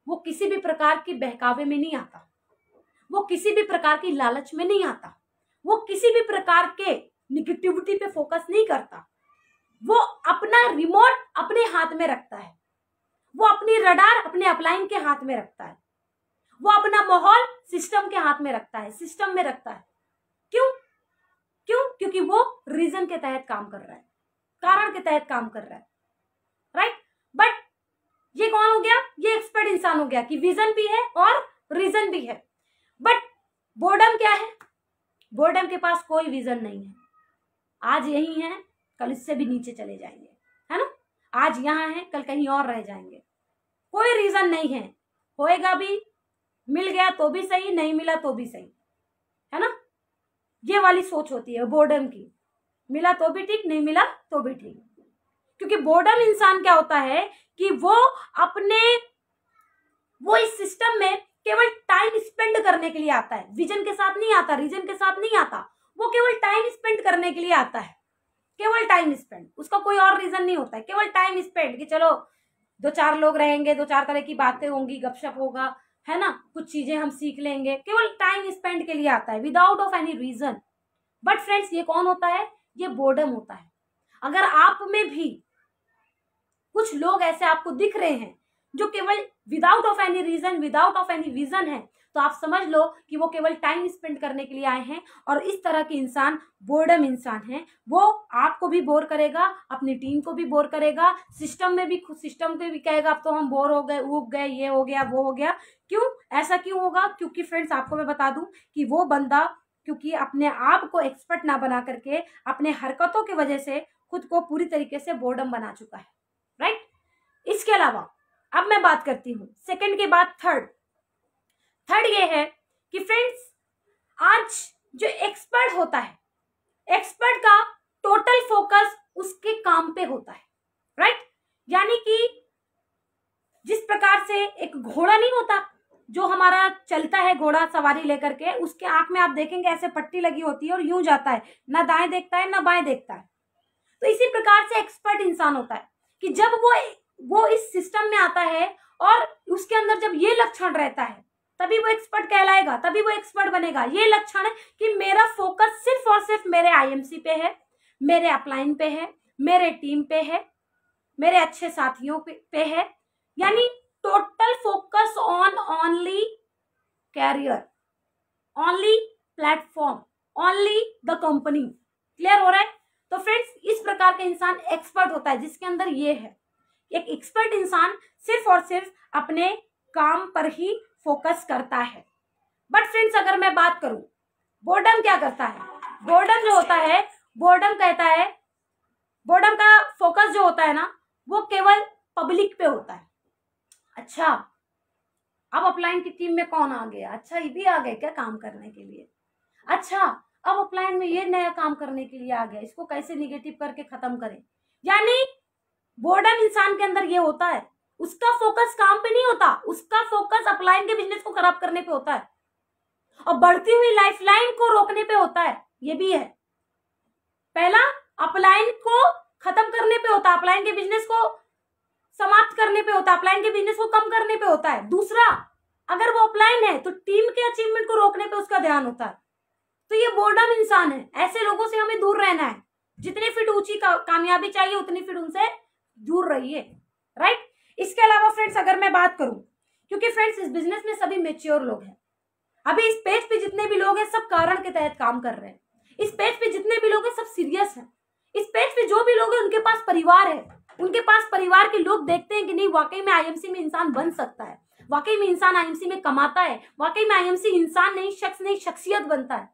वो किसी भी प्रकार की बहकावे में नहीं आता वो किसी भी प्रकार की लालच में नहीं आता वो किसी भी प्रकार के निगेटिविटी पे फोकस नहीं करता वो अपना रिमोट अपने हाथ में रखता है वो अपनी रडार अपने अपलाइन के हाथ में रखता है वो अपना माहौल सिस्टम के हाथ में रखता है सिस्टम में रखता है क्यों क्यों क्योंकि वो रीजन के तहत काम कर रहा है कारण के तहत काम कर रहा है राइट बट ये कौन हो गया ये एक्सपर्ट इंसान हो गया कि विजन भी है और रीजन भी है बट बोर्डम क्या है बोर्डम के पास कोई विजन नहीं है आज यही है कल इससे भी नीचे चले जाएंगे है ना आज यहाँ है कल कहीं और रह जाएंगे कोई रीजन नहीं है होएगा भी मिल गया तो भी सही नहीं मिला तो भी सही है ना ये वाली सोच होती है बोर्डम की मिला तो भी ठीक नहीं मिला तो भी ठीक क्योंकि बोर्डम इंसान क्या होता है कि वो अपने वो इस सिस्टम में केवल टाइम स्पेंड करने के लिए आता है विजन के साथ नहीं आता रीजन के साथ नहीं आता वो केवल टाइम स्पेंड करने के लिए आता है केवल टाइम स्पेंड उसका कोई और रीजन नहीं होता है केवल टाइम स्पेंड कि चलो दो चार लोग रहेंगे दो चार तरह की बातें होंगी गपशप होगा है ना कुछ चीजें हम सीख लेंगे केवल टाइम स्पेंड के लिए आता है without of any reason but friends ये कौन होता है ये बोर्डम होता है अगर आप में भी कुछ लोग ऐसे आपको दिख रहे हैं जो केवल without of any reason without of any vision है तो आप समझ लो कि वो केवल टाइम स्पेंड करने के लिए आए हैं और इस तरह के इंसान बोर्डम इंसान हैं वो आपको भी बोर करेगा अपनी टीम को भी बोर करेगा सिस्टम में भी सिस्टम को भी कहेगा अब तो हम बोर हो गए उग गए ये हो गया वो हो गया क्यों ऐसा क्यों होगा क्योंकि फ्रेंड्स आपको मैं बता दूं कि वो बंदा क्योंकि अपने आप को एक्सपर्ट ना बना करके अपने हरकतों की वजह से खुद को पूरी तरीके से बोर्डम बना चुका है राइट इसके अलावा अब मैं बात करती हूँ सेकंड के बाद थर्ड थर्ड ये है कि फ्रेंड्स आज जो एक्सपर्ट होता है एक्सपर्ट का टोटल फोकस उसके काम पे होता है राइट यानी कि जिस प्रकार से एक घोड़ा नहीं होता जो हमारा चलता है घोड़ा सवारी लेकर के उसके आंख में आप देखेंगे ऐसे पट्टी लगी होती है और यूं जाता है ना दाएं देखता है ना बाएं देखता है तो इसी प्रकार से एक्सपर्ट इंसान होता है कि जब वो वो इस सिस्टम में आता है और उसके अंदर जब ये लक्षण रहता है तभी वो एक्सपर्ट कहलाएगा तभी वो एक्सपर्ट बनेगा ये लक्षण है कि मेरा फोकस सिर्फ और सिर्फ मेरे आईएमसी पे है मेरे अपलाइन पे है मेरे टीम पे है मेरे अच्छे साथियों पे है यानी total focus on only career only platform only the company clear हो रहा है तो फ्रेंड्स इस प्रकार का इंसान एक्सपर्ट होता है जिसके अंदर ये है एक एक्सपर्ट इंसान सिर्फ और सिर्फ अपने काम पर ही फोकस करता है बट फ्रेंड्स अगर मैं बात करूं बोर्डम क्या करता है बोर्डम जो होता है बोर्डम कहता है बोर्डम का फोकस जो होता है ना वो केवल पब्लिक पे होता है अच्छा अब अपलाइन की टीम में कौन आ गया अच्छा ये भी आ गए क्या काम करने के लिए अच्छा अब अपलाइन में ये नया काम करने के लिए आ गया इसको कैसे निगेटिव करके खत्म करें यानी बोर्डम इंसान के अंदर ये होता है उसका फोकस काम पे नहीं होता उसका फोकस अपलाइन के बिजनेस को खराब करने पे होता है और बढ़ती हुई लाइफलाइन को रोकने पे होता है ये भी है पहला अपलाइन को खत्म करने पे होता है अपलाइन के बिजनेस को समाप्त करने पे होता है अपलाइन के बिजनेस को कम करने पे होता है दूसरा अगर वो अपलाइन है तो टीम के अचीवमेंट को रोकने पे उसका ध्यान होता है तो ये बोर्डम इंसान है ऐसे लोगों से हमें दूर रहना है जितने फिट ऊंची का, कामयाबी चाहिए उतनी फिट उनसे दूर रहिए राइट इसके अलावा फ्रेंड्स अगर मैं बात करूं क्योंकि फ्रेंड्स इस बिजनेस में सभी मेच्योर लोग हैं अभी इस पेज पे जितने भी लोग हैं सब कारण के तहत काम कर रहे हैं इस पेज पे जितने भी लोग हैं सब सीरियस हैं इस पेज पे जो भी लोग हैं उनके पास परिवार है उनके पास परिवार के लोग देखते हैं कि नहीं वाकई में आईएमसी में इंसान बन सकता है वाकई में इंसान आईएमसी में कमाता है वाकई में आईएमसी इंसान नहीं शख्स नहीं शख्सियत बनता है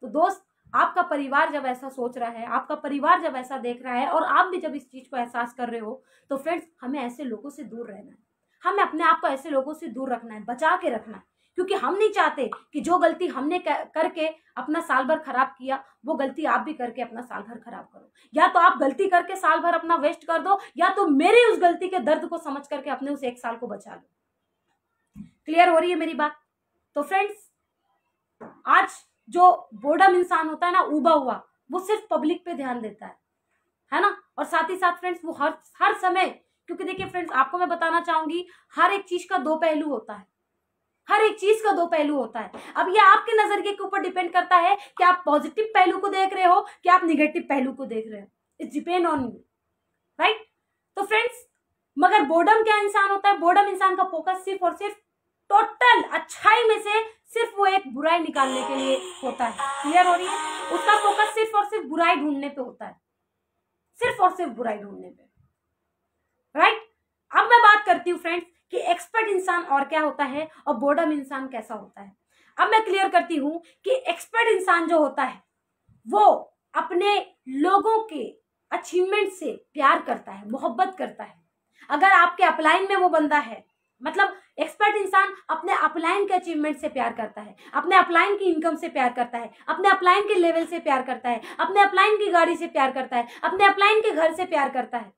तो दोस्त आपका परिवार जब ऐसा सोच रहा है आपका परिवार जब ऐसा देख रहा है और आप भी जब इस चीज को एहसास कर रहे हो तो फ्रेंड्स हमें ऐसे लोगों से दूर रहना है हमें अपने आप को ऐसे लोगों से दूर रखना है बचा के रखना है क्योंकि हम नहीं चाहते कि जो गलती हमने करके अपना साल भर खराब किया वो गलती आप भी करके अपना साल भर खराब करो या तो आप गलती करके साल भर अपना वेस्ट कर दो या तो मेरे उस गलती के दर्द को समझ करके अपने उस एक साल को बचा लो क्लियर हो रही है मेरी बात तो फ्रेंड्स आज जो बोर्डम इंसान होता है ना उबा हुआ वो सिर्फ पब्लिक पे ध्यान देता है है ना और साथ ही साथ फ्रेंड्स वो हर हर समय क्योंकि देखिए फ्रेंड्स आपको मैं बताना चाहूंगी हर एक चीज का दो पहलू होता है हर एक चीज का दो पहलू होता है अब ये आपके नजरिए के ऊपर डिपेंड करता है कि आप पॉजिटिव पहलू को देख रहे हो कि आप निगेटिव पहलू को देख रहे हो it's depend on you right तो फ्रेंड्स मगर बोर्डम क्या इंसान होता है बोर्डम इंसान का फोकस सिर्फ और सिर्फ टोटल अच्छाई में से सिर्फ वो एक बुराई निकालने के लिए होता है क्लियर हो रही है उसका फोकस सिर्फ और सिर्फ बुराई ढूंढने पे होता है सिर्फ और सिर्फ बुराई ढूंढने पे राइट right? अब मैं बात करती हूँ फ्रेंड्स कि एक्सपर्ट इंसान और क्या होता है और बोर्डम इंसान कैसा होता है अब मैं क्लियर करती हूं कि एक्सपर्ट इंसान जो होता है वो अपने लोगों के अचीवमेंट से प्यार करता है मोहब्बत करता है अगर आपके अपलाइन में वो बंदा है मतलब एक्सपर्ट इंसान अपने अपलाइन के अचीवमेंट से प्यार करता है अपने अपलाइन की इनकम से प्यार करता है अपने अपलाइन के लेवल से प्यार करता है अपने अपलाइन की गाड़ी से प्यार करता है अपने अपलाइन के घर से प्यार करता है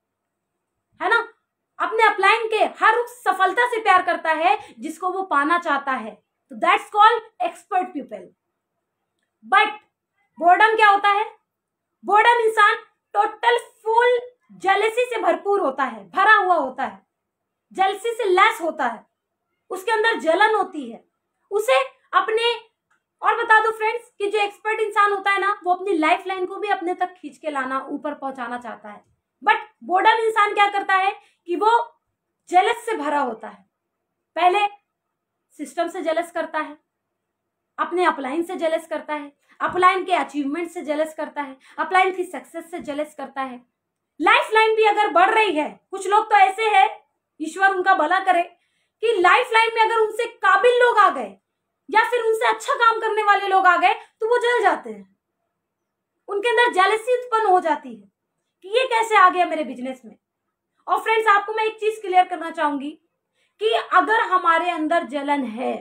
है ना अपने अपलाइन के हर उस सफलता से प्यार करता है जिसको वो पाना चाहता है तो that's called expert people but boredom क्या होता है बोर्डम इंसान टोटल फुल जलसी से भरपूर होता है भरा हुआ होता है जलसी से लेस होता है उसके अंदर जलन होती है उसे अपने और बता दो फ्रेंड्स कि जो एक्सपर्ट इंसान होता है ना वो अपनी लाइफ लाइन को भी अपने तक खींच के लाना ऊपर पहुंचाना चाहता है बट बोर्डम इंसान क्या करता है कि वो जेलस से भरा होता है पहले सिस्टम से जेलस करता है अपने अपलाइन से जेलस करता है अपलाइन के अचीवमेंट से जेलस करता है अपलाइन की सक्सेस से जेलस करता है लाइफ लाइन भी अगर बढ़ रही है कुछ लोग तो ऐसे हैं ईश्वर उनका भला करे कि लाइफ लाइन में अगर उनसे काबिल लोग आ गए या फिर उनसे अच्छा काम करने वाले लोग आ गए तो वो जल जाते हैं उनके अंदर जेलसी उत्पन्न हो जाती है कि ये कैसे आ गया मेरे बिजनेस में और फ्रेंड्स आपको मैं एक चीज क्लियर करना चाहूंगी कि अगर हमारे अंदर जलन है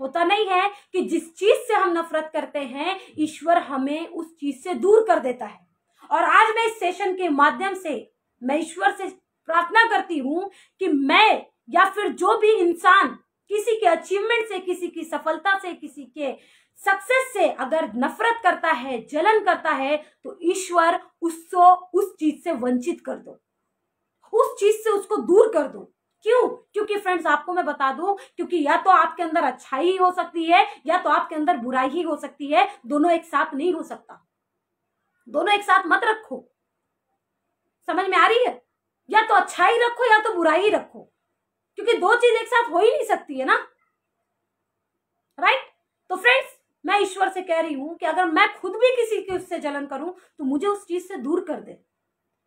होता नहीं है कि जिस चीज से हम नफरत करते हैं ईश्वर हमें उस चीज से दूर कर देता है और आज मैं इस सेशन के माध्यम से मैं ईश्वर से प्रार्थना करती हूं कि मैं या फिर जो भी इंसान किसी के अचीवमेंट से किसी की सफलता से किसी के सक्सेस से अगर नफरत करता है जलन करता है तो ईश्वर उसको उस चीज से वंचित कर दो उस चीज से उसको दूर कर दो क्यों क्योंकि फ्रेंड्स आपको मैं बता दूं क्योंकि या तो आपके अंदर अच्छाई ही हो सकती है या तो आपके अंदर बुराई ही हो सकती है दोनों एक साथ नहीं हो सकता दोनों एक साथ मत रखो समझ में आ रही है या तो अच्छाई रखो या तो बुराई रखो क्योंकि दो चीज एक साथ हो ही नहीं सकती है ना राइट तो फ्रेंड्स मैं ईश्वर से कह रही हूं कि अगर मैं खुद भी किसी के उससे जलन करूं तो मुझे उस चीज से दूर कर दे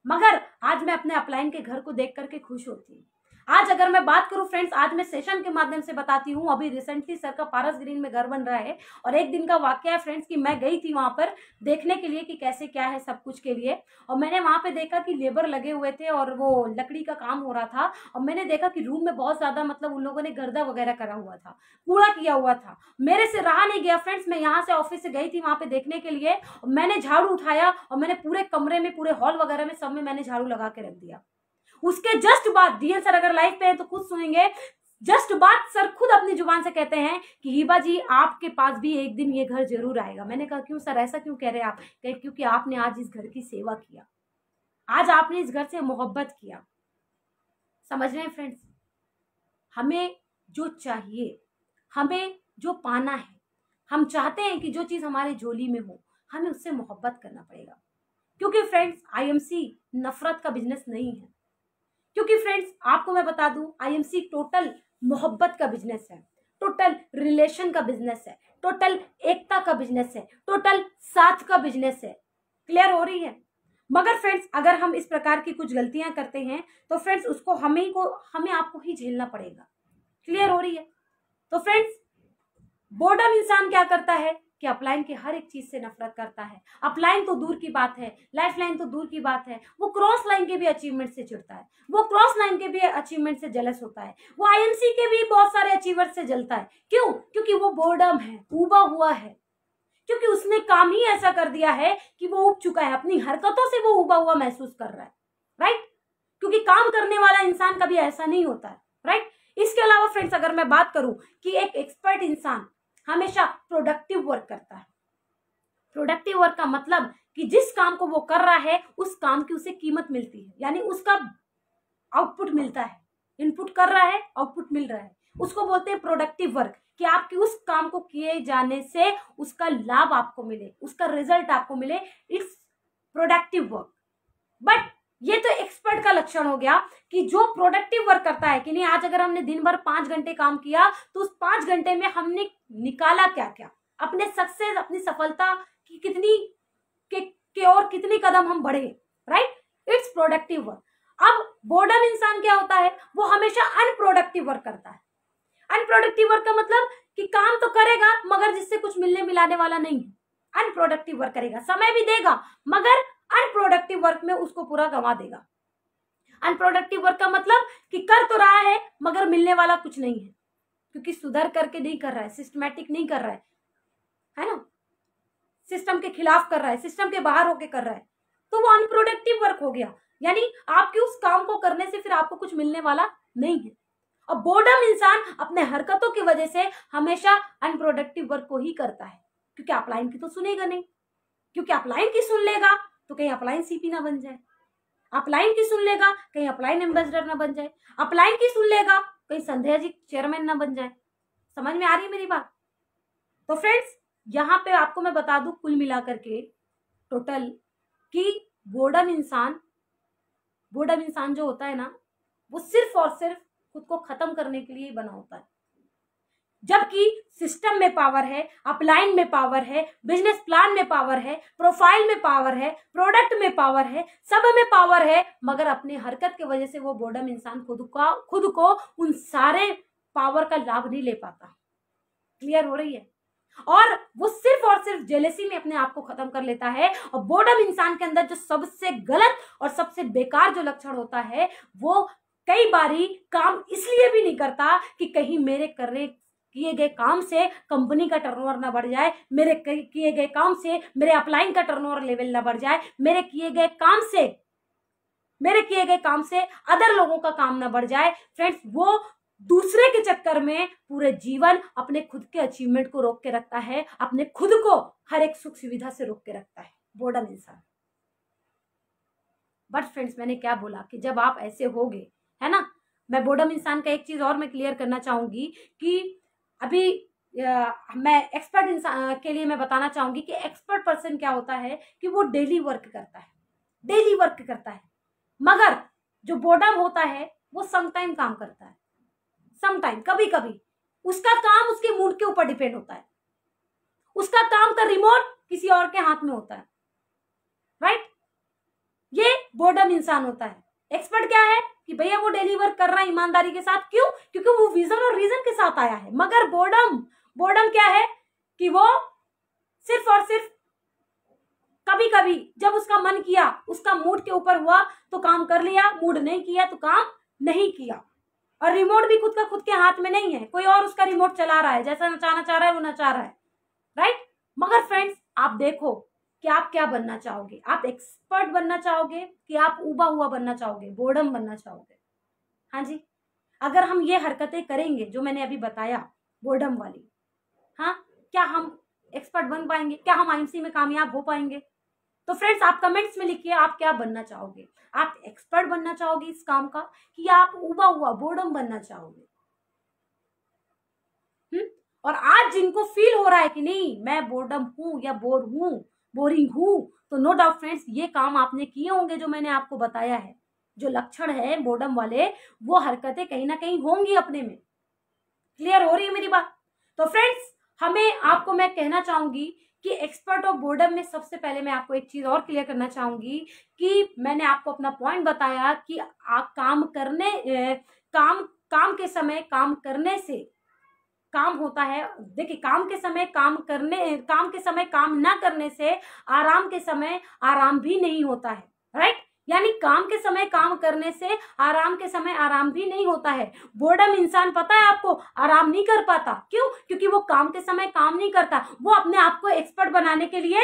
मगर आज मैं अपने अपलाइन के घर को देख करके खुश होती हूँ आज अगर मैं बात करूं फ्रेंड्स आज मैं सेशन के माध्यम से बताती हूँ अभी रिसेंटली सर का पारस ग्रीन में घर बन रहा है और एक दिन का वाक्य है फ्रेंड्स कि मैं गई थी वहां पर देखने के लिए कि कैसे क्या है सब कुछ के लिए और मैंने वहां पे देखा कि लेबर लगे हुए थे और वो लकड़ी का काम हो रहा था और मैंने देखा कि रूम में बहुत ज्यादा मतलब उन लोगों ने गर्दा वगैरह करा हुआ था कूड़ा किया हुआ था मेरे से रहा नहीं गया फ्रेंड्स मैं यहाँ से ऑफिस से गई थी वहां पे देखने के लिए मैंने झाड़ू उठाया और मैंने पूरे कमरे में पूरे हॉल वगैरह में सब में मैंने झाड़ू लगा के रख दिया उसके जस्ट बाद डीएन सर अगर लाइव पे है तो खुद सुनेंगे जस्ट बात सर खुद अपनी जुबान से कहते हैं कि हिबा जी आपके पास भी एक दिन ये घर जरूर आएगा मैंने कहा क्यों सर ऐसा क्यों कह रहे हैं आप कहे क्योंकि आपने आज इस घर की सेवा किया आज आपने इस घर से मोहब्बत किया समझ रहे हैं फ्रेंड्स हमें जो चाहिए हमें जो पाना है हम चाहते हैं कि जो चीज़ हमारे झोली में हो हमें उससे मोहब्बत करना पड़ेगा क्योंकि फ्रेंड्स आईएमसी नफरत का बिजनेस नहीं है क्योंकि फ्रेंड्स आपको मैं बता दूं आईएमसी टोटल मोहब्बत का बिजनेस है टोटल रिलेशन का बिजनेस है टोटल एकता का बिजनेस है टोटल साथ का बिजनेस है क्लियर हो रही है मगर फ्रेंड्स अगर हम इस प्रकार की कुछ गलतियां करते हैं तो फ्रेंड्स उसको हमें को हमें आपको ही झेलना पड़ेगा क्लियर हो रही है तो फ्रेंड्स बोर्डम इंसान क्या करता है कि अपलाइन के हर एक चीज़ से नफरत करता है अपलाइन तो दूर की बात है लाइफ लाइन तो दूर की बात है वो क्रॉस लाइन के भी अचीवमेंट से चिड़ता है वो क्रॉस लाइन के भी अचीवमेंट से जलस होता है वो आईएमसी के भी बहुत सारे अचीवर से जलता है क्यों क्योंकि वो बोर्डम है उबा हुआ है क्योंकि उसने काम ही ऐसा कर दिया है कि वो उब चुका है अपनी हरकतों से वो उबा हुआ महसूस कर रहा है राइट क्योंकि काम करने वाला इंसान कभी ऐसा नहीं होता है राइट इसके अलावा फ्रेंड्स अगर मैं बात करूं कि एक एक्सपर्ट इंसान हमेशा प्रोडक्टिव वर्क करता है प्रोडक्टिव वर्क का मतलब कि जिस काम को वो कर रहा है उस काम की उसे कीमत मिलती है यानी उसका आउटपुट मिलता है इनपुट कर रहा है आउटपुट मिल रहा है उसको बोलते हैं प्रोडक्टिव वर्क कि आपके उस काम को किए जाने से उसका लाभ आपको मिले उसका रिजल्ट आपको मिले इट्स प्रोडक्टिव वर्क बट ये तो एक्सपर्ट का लक्षण हो गया कि जो प्रोडक्टिव वर्क करता है कि नहीं आज अगर हमने दिन भर पांच घंटे काम किया तो उस पांच घंटे में हमने निकाला क्या क्या अपने सक्सेस अपनी सफलता की कितनी के, के और कितने कदम हम बढ़े राइट इट्स प्रोडक्टिव वर्क अब बोर्डम इंसान क्या होता है वो हमेशा अनप्रोडक्टिव वर्क करता है अनप्रोडक्टिव वर्क का मतलब कि काम तो करेगा मगर जिससे कुछ मिलने मिलाने वाला नहीं है अनप्रोडक्टिव वर्क करेगा समय भी देगा मगर अनप्रोडक्टिव वर्क में उसको पूरा गंवा देगा अनप्रोडक्टिव वर्क का मतलब कि कर तो रहा है मगर मिलने वाला कुछ नहीं है क्योंकि सुधर करके नहीं कर रहा है सिस्टमेटिक नहीं कर रहा है है ना सिस्टम के खिलाफ कर रहा है सिस्टम के बाहर होके कर रहा है तो वो अनप्रोडक्टिव वर्क हो गया यानी आपके उस काम को करने से फिर आपको कुछ मिलने वाला नहीं है और बोर्डम इंसान अपने हरकतों की वजह से हमेशा अनप्रोडक्टिव वर्क को ही करता है क्योंकि आप लाइन की तो सुनेगा नहीं क्योंकि आप लाइन की सुन लेगा तो कहीं अपलाइन सीपी ना बन जाए अपलाइन की सुन लेगा कहीं अपलाइन एम्बेसडर ना बन जाए अपलाइन की सुन लेगा कहीं संध्या जी चेयरमैन ना बन जाए समझ में आ रही है मेरी बात तो फ्रेंड्स यहाँ पे आपको मैं बता दू कुल मिलाकर के टोटल कि बोर्डम इंसान बोर्डम इंसान जो होता है ना वो सिर्फ और सिर्फ खुद को खत्म करने के लिए बना होता है जबकि सिस्टम में पावर है अपलाइन में पावर है बिजनेस प्लान में पावर है प्रोफाइल में पावर है प्रोडक्ट में पावर है सब में पावर है मगर अपने हरकत की वजह से वो बोर्डम इंसान खुद का खुद को उन सारे पावर का लाभ नहीं ले पाता क्लियर हो रही है और वो सिर्फ और सिर्फ जेलेसी में अपने आप को खत्म कर लेता है और बोर्डम इंसान के अंदर जो सबसे गलत और सबसे बेकार जो लक्षण होता है वो कई बारी काम इसलिए भी नहीं करता कि कहीं मेरे करने किए गए काम से कंपनी का टर्नओवर ना बढ़ जाए मेरे किए गए काम से मेरे अपलाइन का टर्नओवर लेवल ना बढ़ जाए मेरे किए गए काम से मेरे किए गए काम से अदर लोगों का काम ना बढ़ जाए फ्रेंड्स वो दूसरे के चक्कर में पूरे जीवन अपने खुद के अचीवमेंट को रोक के रखता है अपने खुद को हर एक सुख सुविधा से रोक के रखता है बोर्डन इंसान बट फ्रेंड्स मैंने क्या बोला कि जब आप ऐसे होगे है ना मैं बोर्डम इंसान का एक चीज और मैं क्लियर करना चाहूंगी कि अभी आ, मैं एक्सपर्ट इंसान के लिए मैं बताना चाहूंगी कि एक्सपर्ट पर्सन क्या होता है कि वो डेली वर्क करता है डेली वर्क करता है मगर जो बोर्डम होता है वो समटाइम काम करता है समटाइम कभी कभी उसका काम उसके मूड के ऊपर डिपेंड होता है उसका काम का रिमोट किसी और के हाथ में होता है राइट ये बोर्डम इंसान होता है एक्सपर्ट क्या है कि भैया वो डिलीवर कर रहा है ईमानदारी के साथ क्यों क्योंकि वो विजन और रीजन के साथ आया है मगर बोर्डम बोर्डम क्या है कि वो सिर्फ और सिर्फ कभी कभी जब उसका मन किया उसका मूड के ऊपर हुआ तो काम कर लिया मूड नहीं किया तो काम नहीं किया और रिमोट भी खुद का खुद के हाथ में नहीं है कोई और उसका रिमोट चला रहा है जैसा नचाना चाह रहा है वो नचा रहा है राइट मगर फ्रेंड्स आप देखो कि आप क्या बनना चाहोगे आप एक्सपर्ट बनना चाहोगे कि आप उबा हुआ बनना चाहोगे बोर्डम बनना चाहोगे हाँ जी अगर हम ये हरकतें करेंगे जो मैंने अभी बताया बोर्डम वाली हाँ क्या हम एक्सपर्ट बन पाएंगे क्या हम आईएमसी में कामयाब हो पाएंगे तो फ्रेंड्स आप कमेंट्स में लिखिए आप क्या बनना चाहोगे आप एक्सपर्ट बनना चाहोगे इस काम का कि आप उबा हुआ बोर्डम बनना चाहोगे हुँ? हम्म? और आज जिनको फील हो रहा है कि नहीं मैं बोर्डम हूं या बोर हूं बोरिंग हूँ तो नो डाउट फ्रेंड्स ये काम आपने किए होंगे जो मैंने आपको बताया है जो लक्षण है बोर्डम वाले वो हरकतें कहीं ना कहीं होंगी अपने में क्लियर हो रही है मेरी बात तो फ्रेंड्स हमें आपको मैं कहना चाहूंगी कि एक्सपर्ट ऑफ बोर्डम में सबसे पहले मैं आपको एक चीज और क्लियर करना चाहूंगी कि मैंने आपको अपना पॉइंट बताया कि आप काम करने काम काम के समय काम करने से काम होता है देखिए काम के समय काम करने काम के समय काम ना करने से आराम के समय आराम भी नहीं होता है राइट यानी काम के समय काम करने से आराम के समय आराम भी नहीं होता है बोर्डम इंसान पता है आपको आराम नहीं कर पाता क्यों क्योंकि वो काम के समय काम नहीं करता वो अपने आप को एक्सपर्ट बनाने के लिए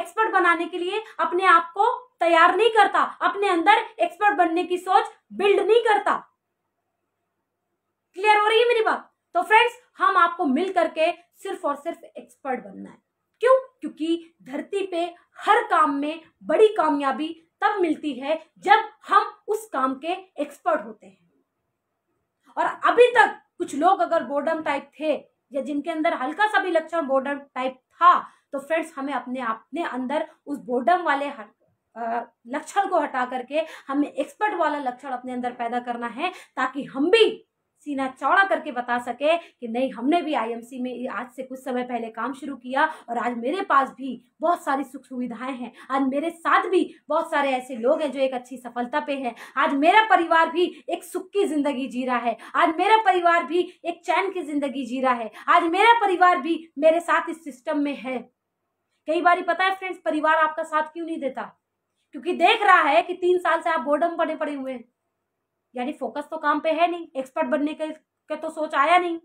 एक्सपर्ट बनाने के लिए अपने आप को तैयार नहीं करता अपने अंदर एक्सपर्ट बनने की सोच बिल्ड नहीं करता क्लियर हो रही है मेरी बात तो फ्रेंड्स हम आपको मिल करके सिर्फ और सिर्फ एक्सपर्ट बनना है क्यों क्योंकि धरती पे हर काम में बड़ी कामयाबी तब मिलती है जब हम उस काम के एक्सपर्ट होते हैं और अभी तक कुछ लोग अगर बोर्डम टाइप थे या जिनके अंदर हल्का सा भी लक्षण बोर्डम टाइप था तो फ्रेंड्स हमें अपने अपने अंदर उस बोर्डम वाले लक्षण को हटा करके हमें एक्सपर्ट वाला लक्षण अपने अंदर पैदा करना है ताकि हम भी सीना चौड़ा करके बता सके कि नहीं हमने भी आईएमसी में आज से कुछ समय पहले काम शुरू किया और आज मेरे पास भी बहुत सारी सुख सुविधाएं हैं आज मेरे साथ भी बहुत सारे ऐसे लोग हैं जो एक अच्छी सफलता पे है आज मेरा परिवार भी एक सुख की जिंदगी जी रहा है आज मेरा परिवार भी एक चैन की जिंदगी जी रहा है आज मेरा परिवार भी मेरे साथ इस सिस्टम में है कई बार पता है फ्रेंड्स परिवार आपका साथ क्यों नहीं देता क्योंकि देख रहा है कि तीन साल से आप बोर्डम पड़े पड़े हुए हैं यानी फोकस तो काम पे है नहीं एक्सपर्ट बनने के, के तो सोच आया नहीं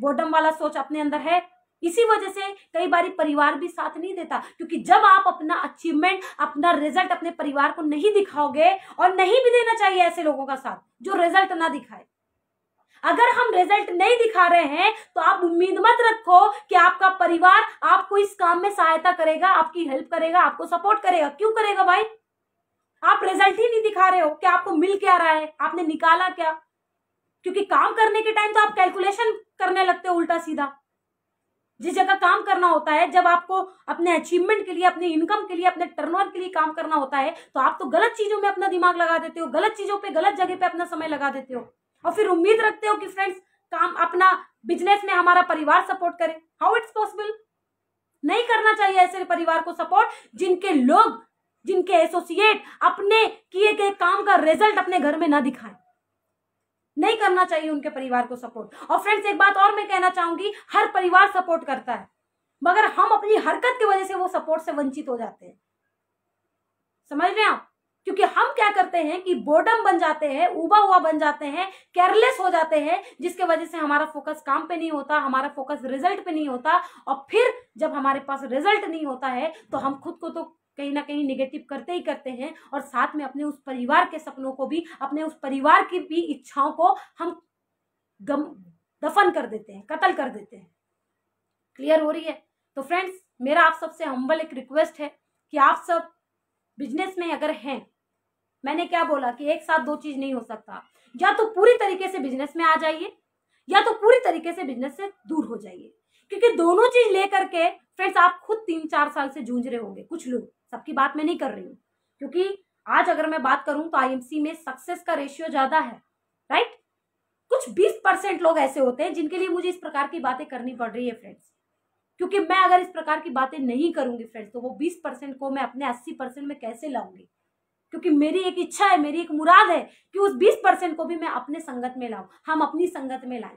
बोर्डम वाला सोच अपने अंदर है इसी वजह से कई बार परिवार भी साथ नहीं देता क्योंकि जब आप अपना अचीवमेंट अपना रिजल्ट अपने परिवार को नहीं दिखाओगे और नहीं भी देना चाहिए ऐसे लोगों का साथ जो रिजल्ट ना दिखाए अगर हम रिजल्ट नहीं दिखा रहे हैं तो आप उम्मीद मत रखो कि आपका परिवार आपको इस काम में सहायता करेगा आपकी हेल्प करेगा आपको सपोर्ट करेगा क्यों करेगा भाई आप रिजल्ट ही नहीं दिखा रहे हो कि आपको मिल क्या रहा है आपने निकाला क्या क्योंकि काम करने के टाइम तो आप कैलकुलेशन करने लगते हो उल्टा सीधा जिस जगह काम करना होता है जब आपको अपने अचीवमेंट के लिए अपने इनकम के लिए अपने टर्नओवर के लिए काम करना होता है तो आप तो गलत चीजों में अपना दिमाग लगा देते हो गलत चीजों पे गलत जगह पे अपना समय लगा देते हो और फिर उम्मीद रखते हो कि फ्रेंड्स काम अपना बिजनेस में हमारा परिवार सपोर्ट करे हाउ इट्स पॉसिबल नहीं करना चाहिए ऐसे परिवार को सपोर्ट जिनके लोग जिनके एसोसिएट अपने किए गए काम का रिजल्ट अपने घर में ना दिखाए नहीं करना चाहिए उनके परिवार को सपोर्ट और फ्रेंड्स एक बात और मैं कहना चाहूंगी हर परिवार सपोर्ट करता है मगर हम अपनी हरकत की वजह से वो सपोर्ट से वंचित हो जाते हैं समझ रहे आप क्योंकि हम क्या करते हैं कि बोर्डम बन जाते हैं उबा हुआ बन जाते हैं केयरलेस हो जाते हैं जिसके वजह से हमारा फोकस काम पे नहीं होता हमारा फोकस रिजल्ट पे नहीं होता और फिर जब हमारे पास रिजल्ट नहीं होता है तो हम खुद को तो कहीं ना कहीं निगेटिव करते ही करते हैं और साथ में अपने उस परिवार के सपनों को भी अपने उस परिवार की भी इच्छाओं को हम गम दफन कर देते हैं कत्ल कर देते हैं क्लियर हो रही है तो फ्रेंड्स मेरा आप सबसे हम्बल एक रिक्वेस्ट है कि आप सब बिजनेस में अगर हैं मैंने क्या बोला कि एक साथ दो चीज नहीं हो सकता या तो पूरी तरीके से बिजनेस में आ जाइए या तो पूरी तरीके से बिजनेस से दूर हो जाइए क्योंकि दोनों चीज लेकर के फ्रेंड्स आप खुद तीन चार साल से जूझ रहे होंगे कुछ लोग सबकी बात मैं नहीं कर रही हूँ क्योंकि आज अगर मैं बात करूं तो आईएमसी में सक्सेस का रेशियो ज्यादा है राइट कुछ बीस परसेंट लोग ऐसे होते हैं जिनके लिए मुझे इस प्रकार की बातें करनी पड़ रही है फ्रेंड्स क्योंकि मैं अगर इस प्रकार की बातें नहीं करूंगी फ्रेंड्स तो वो बीस परसेंट को मैं अपने अस्सी परसेंट में कैसे लाऊंगी क्योंकि मेरी एक इच्छा है मेरी एक मुराद है कि उस बीस परसेंट को भी मैं अपने संगत में लाऊं हम अपनी संगत में लाएं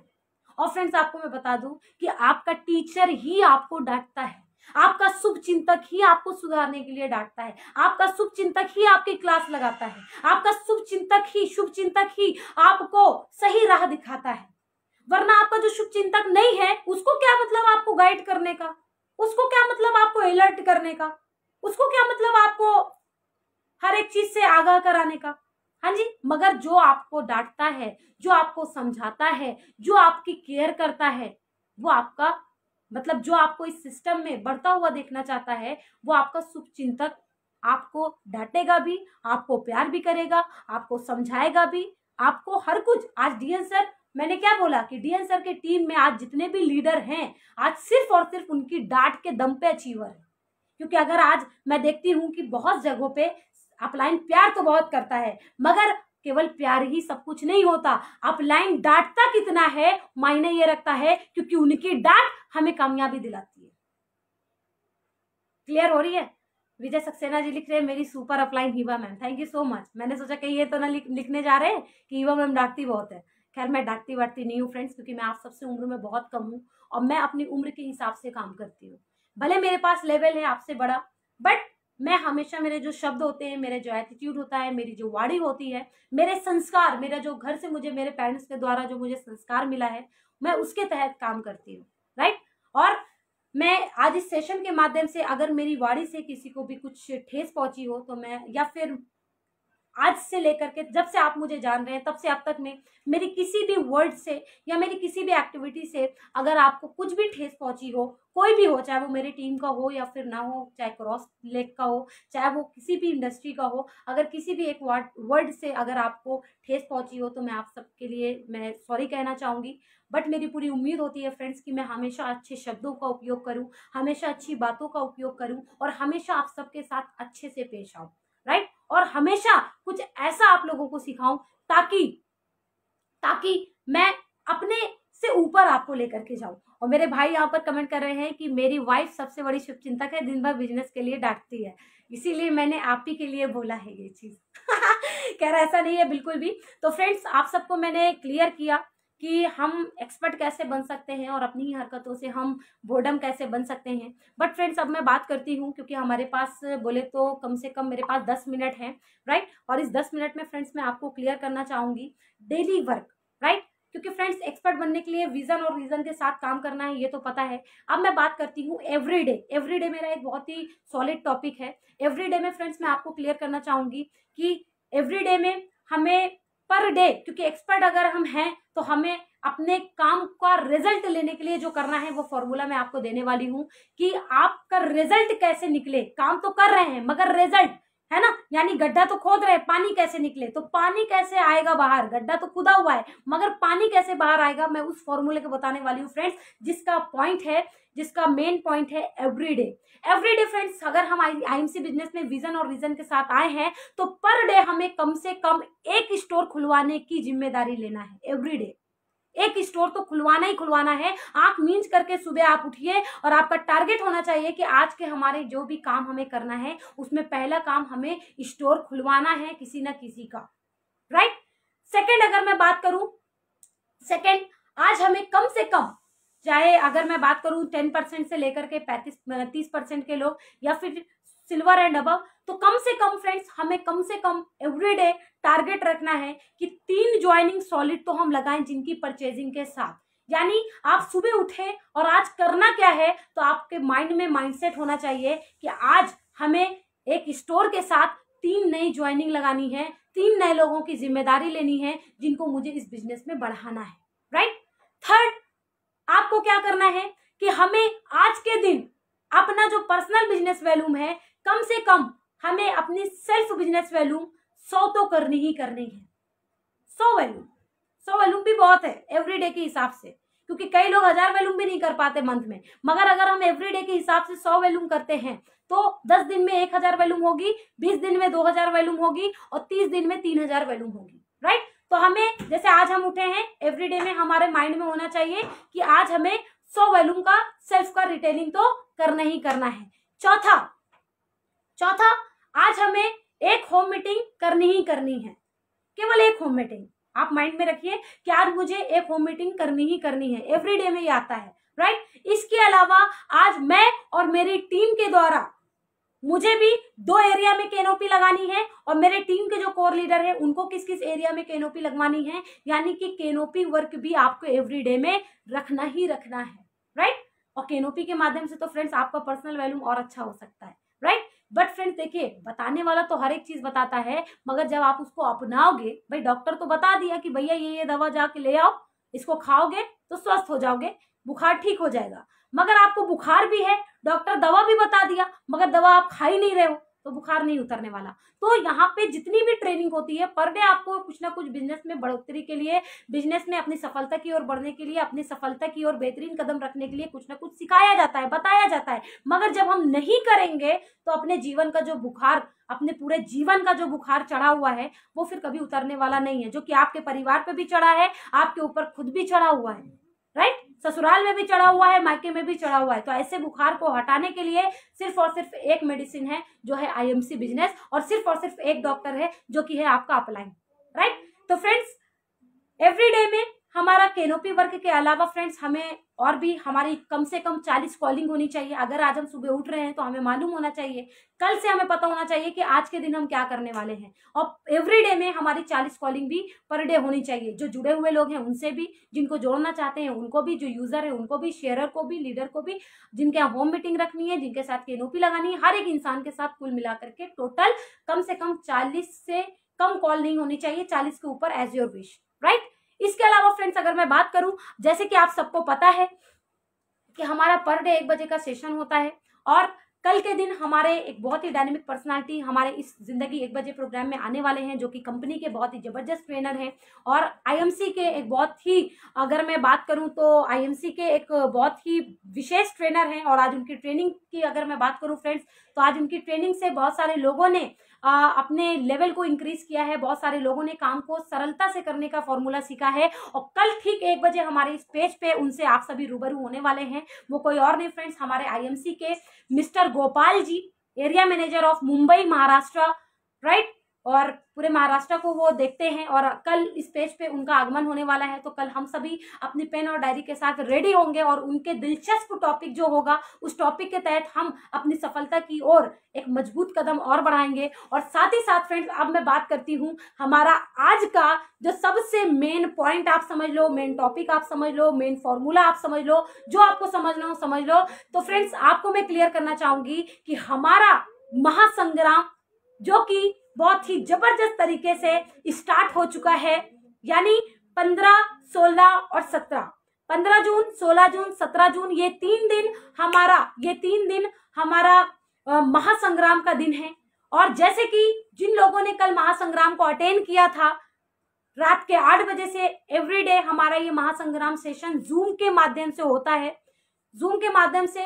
और फ्रेंड्स आपको मैं बता दूं कि आपका टीचर ही आपको डांटता है आपका शुभ चिंतक ही आपको सुधारने के लिए डांटता है आपका शुभ चिंतक ही आपकी क्लास लगाता है आपका शुभ चिंतक ही शुभ चिंतक ही आपको सही राह दिखाता है वरना आपका जो शुभ चिंतक नहीं है उसको क्या मतलब आपको गाइड करने का उसको क्या मतलब आपको अलर्ट करने का उसको क्या मतलब आपको हर एक चीज से आगाह कराने का हाँ जी मगर जो आपको डांटता है जो आपको समझाता है जो आपकी केयर करता है वो आपका मतलब जो आपको इस सिस्टम में बढ़ता हुआ देखना चाहता है वो आपका शुभ चिंतक आपको डांटेगा भी आपको प्यार भी करेगा आपको समझाएगा भी आपको हर कुछ आज डीएन सर मैंने क्या बोला कि डीएन सर के टीम में आज जितने भी लीडर हैं आज सिर्फ और सिर्फ उनकी डांट के दम पे अचीवर है क्योंकि अगर आज मैं देखती हूँ कि बहुत जगहों पे अपलाइन प्यार तो बहुत करता है मगर केवल प्यार ही सब कुछ नहीं होता अपलाइन डांटता कितना है मायने ये रखता है क्योंकि उनकी डांट हमें कामयाबी दिलाती है क्लियर हो रही है विजय सक्सेना जी लिख रहे हैं मेरी super upline Hiba ma'am thank you so much मैंने सोचा कि ये तो ना लिख, लिखने जा रहे हैं कि हीवा मैम डांटती बहुत है खैर मैं डांटती वाटती नहीं हूँ फ्रेंड्स क्योंकि मैं आप सबसे उम्र में बहुत कम हूँ और मैं अपनी उम्र के हिसाब से काम करती हूँ भले मेरे पास लेवल है आपसे बड़ा बट मैं हमेशा मेरे जो शब्द होते हैं मेरे जो एटीट्यूड होता है मेरी जो वाणी होती है मेरे संस्कार मेरा जो घर से मुझे मेरे पेरेंट्स के द्वारा जो मुझे संस्कार मिला है मैं उसके तहत काम करती हूँ राइट और मैं आज इस सेशन के माध्यम से अगर मेरी वाणी से किसी को भी कुछ ठेस पहुंची हो तो मैं या फिर आज से लेकर के जब से आप मुझे जान रहे हैं तब से अब तक में मेरी किसी भी वर्ड से या मेरी किसी भी एक्टिविटी से अगर आपको कुछ भी ठेस पहुंची हो कोई भी हो चाहे वो मेरी टीम का हो या फिर ना हो चाहे क्रॉस लेक का हो चाहे वो किसी भी इंडस्ट्री का हो अगर किसी भी एक वर्ड वर्ड से अगर आपको ठेस पहुंची हो तो मैं आप सबके लिए मैं सॉरी कहना चाहूँगी बट मेरी पूरी उम्मीद होती है फ्रेंड्स कि मैं हमेशा अच्छे शब्दों का उपयोग करूँ हमेशा अच्छी बातों का उपयोग करूँ और हमेशा आप सबके साथ अच्छे से पेश आऊँ राइट और हमेशा कुछ ऐसा आप लोगों को सिखाऊं ताकि ताकि मैं अपने से ऊपर आपको लेकर के जाऊँ और मेरे भाई यहाँ पर कमेंट कर रहे हैं कि मेरी वाइफ सबसे बड़ी शुभ चिंतक है दिन भर बिजनेस के लिए डांटती है इसीलिए मैंने आप ही के लिए बोला है ये चीज़ <laughs> कह रहा ऐसा नहीं है बिल्कुल भी तो फ्रेंड्स आप सबको मैंने क्लियर किया कि हम एक्सपर्ट कैसे बन सकते हैं और अपनी हरकतों से हम बोर्डम कैसे बन सकते हैं बट फ्रेंड्स अब मैं बात करती हूँ क्योंकि हमारे पास बोले तो कम से कम मेरे पास दस मिनट हैं राइट और इस दस मिनट में फ्रेंड्स मैं आपको क्लियर करना चाहूंगी डेली वर्क राइट क्योंकि फ्रेंड्स एक्सपर्ट बनने के लिए विजन और रीजन के साथ काम करना है ये तो पता है अब मैं बात करती हूँ एवरीडे एवरीडे मेरा एक बहुत ही सॉलिड टॉपिक है एवरीडे में फ्रेंड्स मैं आपको क्लियर करना चाहूंगी कि एवरीडे में हमें पर डे क्योंकि एक्सपर्ट अगर हम हैं तो हमें अपने काम का रिजल्ट लेने के लिए जो करना है वो फॉर्मूला मैं आपको देने वाली हूँ कि आपका रिजल्ट कैसे निकले काम तो कर रहे हैं मगर रिजल्ट है ना यानी गड्ढा तो खोद रहे पानी कैसे निकले तो पानी कैसे आएगा बाहर गड्ढा तो खुदा हुआ है मगर पानी कैसे बाहर आएगा मैं उस फॉर्मूले को बताने वाली हूँ फ्रेंड्स जिसका पॉइंट है जिसका मेन पॉइंट है एवरीडे एवरीडे फ्रेंड्स अगर हम आईएमसी बिजनेस में विजन और विजन के साथ आए हैं तो पर डे हमें कम से कम एक स्टोर खुलवाने की जिम्मेदारी लेना है एवरीडे एक स्टोर तो खुलवाना ही खुलवाना है आप मींस करके सुबह आप उठिए और आपका टारगेट होना चाहिए कि आज के हमारे जो भी काम हमें करना है उसमें पहला काम हमें स्टोर खुलवाना है किसी ना किसी का राइट right? सेकेंड अगर मैं बात करूं सेकेंड आज हमें कम से कम चाहे अगर मैं बात करूं टेन परसेंट से लेकर के पैंतीस तीस परसेंट के लोग या फिर सिल्वर एंड अब तो कम से कम फ्रेंड्स हमें कम से कम एवरीडे टारगेट रखना है कि तीन ज्वाइनिंग सॉलिड तो हम लगाएं जिनकी परचेजिंग के साथ यानी आप सुबह उठे और आज करना क्या है तो आपके माइंड में माइंडसेट होना चाहिए कि आज हमें एक स्टोर के साथ तीन नई ज्वाइनिंग लगानी है तीन नए लोगों की जिम्मेदारी लेनी है जिनको मुझे इस बिजनेस में बढ़ाना है राइट थर्ड आपको क्या करना है कि हमें आज के दिन अपना जो पर्सनल बिजनेस वैल्यूम है कम से कम हमें अपनी सेल्फ बिजनेस वैल्यूम सौ तो करनी ही करनी है सौ वैल्यूम सौ वैल्यूम भी बहुत है एवरीडे के हिसाब से क्योंकि कई लोग हजार वैल्यूम भी नहीं कर पाते मंथ में मगर अगर हम एवरीडे के हिसाब से सौ वैल्यूम करते हैं तो दस दिन में एक हजार वैल्यूम होगी बीस दिन में दो हजार वैल्यूम होगी और तीस दिन में तीन हजार वैल्यूम होगी राइट तो हमें जैसे आज हम उठे हैं एवरीडे में हमारे माइंड में होना चाहिए कि आज हमें सौ वैल्यूम का सेल्फ का रिटेलिंग तो करना ही करना है चौथा चौथा आज हमें एक होम मीटिंग करनी ही करनी है केवल एक होम मीटिंग आप माइंड में रखिए कि आज मुझे एक होम मीटिंग करनी ही करनी है एवरी डे में ये आता है राइट right? इसके अलावा आज मैं और मेरी टीम के द्वारा मुझे भी दो एरिया में केनोपी लगानी है और मेरे टीम के जो कोर लीडर है उनको किस किस एरिया में केनोपी लगवानी है यानी कि केनोपी वर्क भी आपको एवरी डे में रखना ही रखना है राइट और केनोपी के माध्यम से तो फ्रेंड्स आपका पर्सनल वैल्यू और अच्छा हो सकता है राइट बट फ्रेंड देखिए बताने वाला तो हर एक चीज़ बताता है मगर जब आप उसको अपनाओगे भाई डॉक्टर तो बता दिया कि भैया ये ये दवा जाके ले आओ इसको खाओगे तो स्वस्थ हो जाओगे बुखार ठीक हो जाएगा मगर आपको बुखार भी है डॉक्टर दवा भी बता दिया मगर दवा आप खा ही नहीं रहे हो तो बुखार नहीं उतरने वाला तो यहाँ पे जितनी भी ट्रेनिंग होती है पर डे आपको कुछ ना कुछ बिजनेस में बढ़ोतरी के लिए बिजनेस में अपनी सफलता की ओर बढ़ने के लिए अपनी सफलता की ओर बेहतरीन कदम रखने के लिए कुछ ना कुछ सिखाया जाता है बताया जाता है मगर जब हम नहीं करेंगे तो अपने जीवन का जो बुखार अपने पूरे जीवन का जो बुखार चढ़ा हुआ है वो फिर कभी उतरने वाला नहीं है जो कि आपके परिवार पे भी चढ़ा है आपके ऊपर खुद भी चढ़ा हुआ है ससुराल में भी चढ़ा हुआ है मायके में भी चढ़ा हुआ है तो ऐसे बुखार को हटाने के लिए सिर्फ और सिर्फ एक मेडिसिन है जो है आईएमसी बिजनेस और सिर्फ और सिर्फ एक डॉक्टर है जो कि है आपका अपलाइन राइट तो फ्रेंड्स एवरी डे में हमारा केनोपी वर्क के अलावा फ्रेंड्स हमें और भी हमारी कम से कम चालीस कॉलिंग होनी चाहिए अगर आज हम सुबह उठ रहे हैं तो हमें मालूम होना चाहिए कल से हमें पता होना चाहिए कि आज के दिन हम क्या करने वाले हैं और एवरी डे में हमारी चालीस कॉलिंग भी पर डे होनी चाहिए जो जुड़े हुए लोग हैं उनसे भी जिनको जोड़ना चाहते हैं उनको भी जो यूजर है उनको भी शेयर को भी लीडर को भी जिनके यहाँ होम मीटिंग रखनी है जिनके साथ केनोपी लगानी है हर एक इंसान के साथ कुल मिलाकर के टोटल कम से कम चालीस से कम कॉल नहीं होनी चाहिए चालीस के ऊपर एज योर विश राइट इसके अलावा फ्रेंड्स अगर मैं बात करूं जैसे कि आप सबको पता है कि हमारा पर डे एक बजे का सेशन होता है और कल के दिन हमारे एक बहुत ही डायनेमिक पर्सनालिटी हमारे इस जिंदगी एक बजे प्रोग्राम में आने वाले हैं जो कि कंपनी के बहुत ही जबरदस्त ट्रेनर हैं और आईएमसी के एक बहुत ही अगर मैं बात करूं तो आईएमसी के एक बहुत ही विशेष ट्रेनर हैं और आज उनकी ट्रेनिंग की अगर मैं बात करूं फ्रेंड्स तो आज उनकी ट्रेनिंग से बहुत सारे लोगों ने आ, अपने लेवल को इंक्रीज किया है बहुत सारे लोगों ने काम को सरलता से करने का फॉर्मूला सीखा है और कल ठीक एक बजे हमारे इस पेज पे उनसे आप सभी रूबरू होने वाले हैं वो कोई और नहीं फ्रेंड्स हमारे आईएमसी के mister Gopal ji area manager of Mumbai Maharashtra right और पूरे महाराष्ट्र को वो देखते हैं और कल इस पेज पे उनका आगमन होने वाला है तो कल हम सभी अपनी पेन और डायरी के साथ रेडी होंगे और उनके दिलचस्प टॉपिक जो होगा उस टॉपिक के तहत हम अपनी सफलता की ओर एक मजबूत कदम और बढ़ाएंगे और साथ ही साथ फ्रेंड्स अब मैं बात करती हूँ हमारा आज का जो सबसे मेन पॉइंट आप समझ लो मेन टॉपिक आप समझ लो मेन फॉर्मूला आप समझ लो जो आपको समझना हो समझ लो तो फ्रेंड्स आपको मैं क्लियर करना चाहूंगी कि हमारा महासंग्राम जो कि बहुत ही जबरदस्त तरीके से स्टार्ट हो चुका है यानी पंद्रह सोलह और सत्रह पंद्रह जून सोलह जून सत्रह जून ये तीन दिन हमारा ये तीन दिन हमारा महासंग्राम का दिन है और जैसे कि जिन लोगों ने कल महासंग्राम को अटेंड किया था रात के आठ बजे से एवरीडे हमारा ये महासंग्राम सेशन जूम के माध्यम से होता है जूम के माध्यम से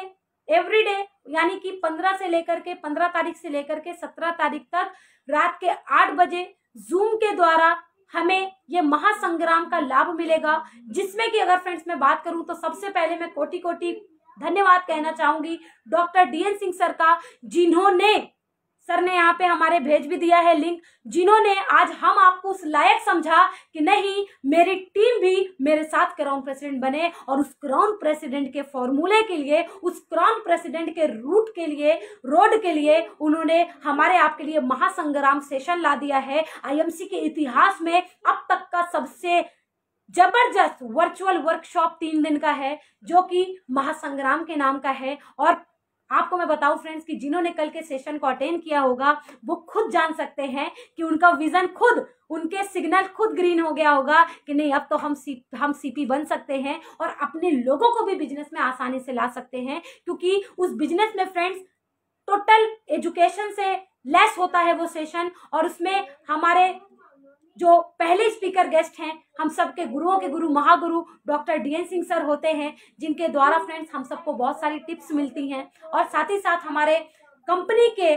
एवरीडे यानी कि पंद्रह से लेकर के पंद्रह तारीख से लेकर के सत्रह तारीख तक रात के आठ बजे जूम के द्वारा हमें ये महासंग्राम का लाभ मिलेगा जिसमें कि अगर फ्रेंड्स मैं बात करूं तो सबसे पहले मैं कोटि कोटि धन्यवाद कहना चाहूंगी डॉक्टर डीएन सिंह सर का जिन्होंने सर ने यहाँ पे हमारे भेज भी दिया है लिंक जिन्होंने आज हम आपको उस लायक समझा कि नहीं मेरी टीम भी मेरे साथ क्राउन प्रेसिडेंट बने और उस क्राउन प्रेसिडेंट के फॉर्मूले के लिए उस क्राउन प्रेसिडेंट के रूट के लिए रोड के लिए उन्होंने हमारे आपके लिए महासंग्राम सेशन ला दिया है आई के इतिहास में अब तक का सबसे जबरदस्त वर्चुअल वर्कशॉप तीन दिन का है जो कि महासंग्राम के नाम का है और आपको मैं बताऊं फ्रेंड्स कि जिन्होंने कल के सेशन को अटेंड किया होगा वो खुद जान सकते हैं कि उनका विजन खुद उनके सिग्नल खुद ग्रीन हो गया होगा कि नहीं अब तो हम सी हम सीपी बन सकते हैं और अपने लोगों को भी बिजनेस में आसानी से ला सकते हैं क्योंकि उस बिजनेस में फ्रेंड्स टोटल एजुकेशन से लेस होता है वो सेशन और उसमें हमारे जो पहले स्पीकर गेस्ट हैं हम सब के गुरुओं के गुरु महागुरु डॉक्टर डीएन सिंह सर होते हैं जिनके द्वारा फ्रेंड्स हम सबको बहुत सारी टिप्स मिलती हैं और साथ ही साथ हमारे कंपनी के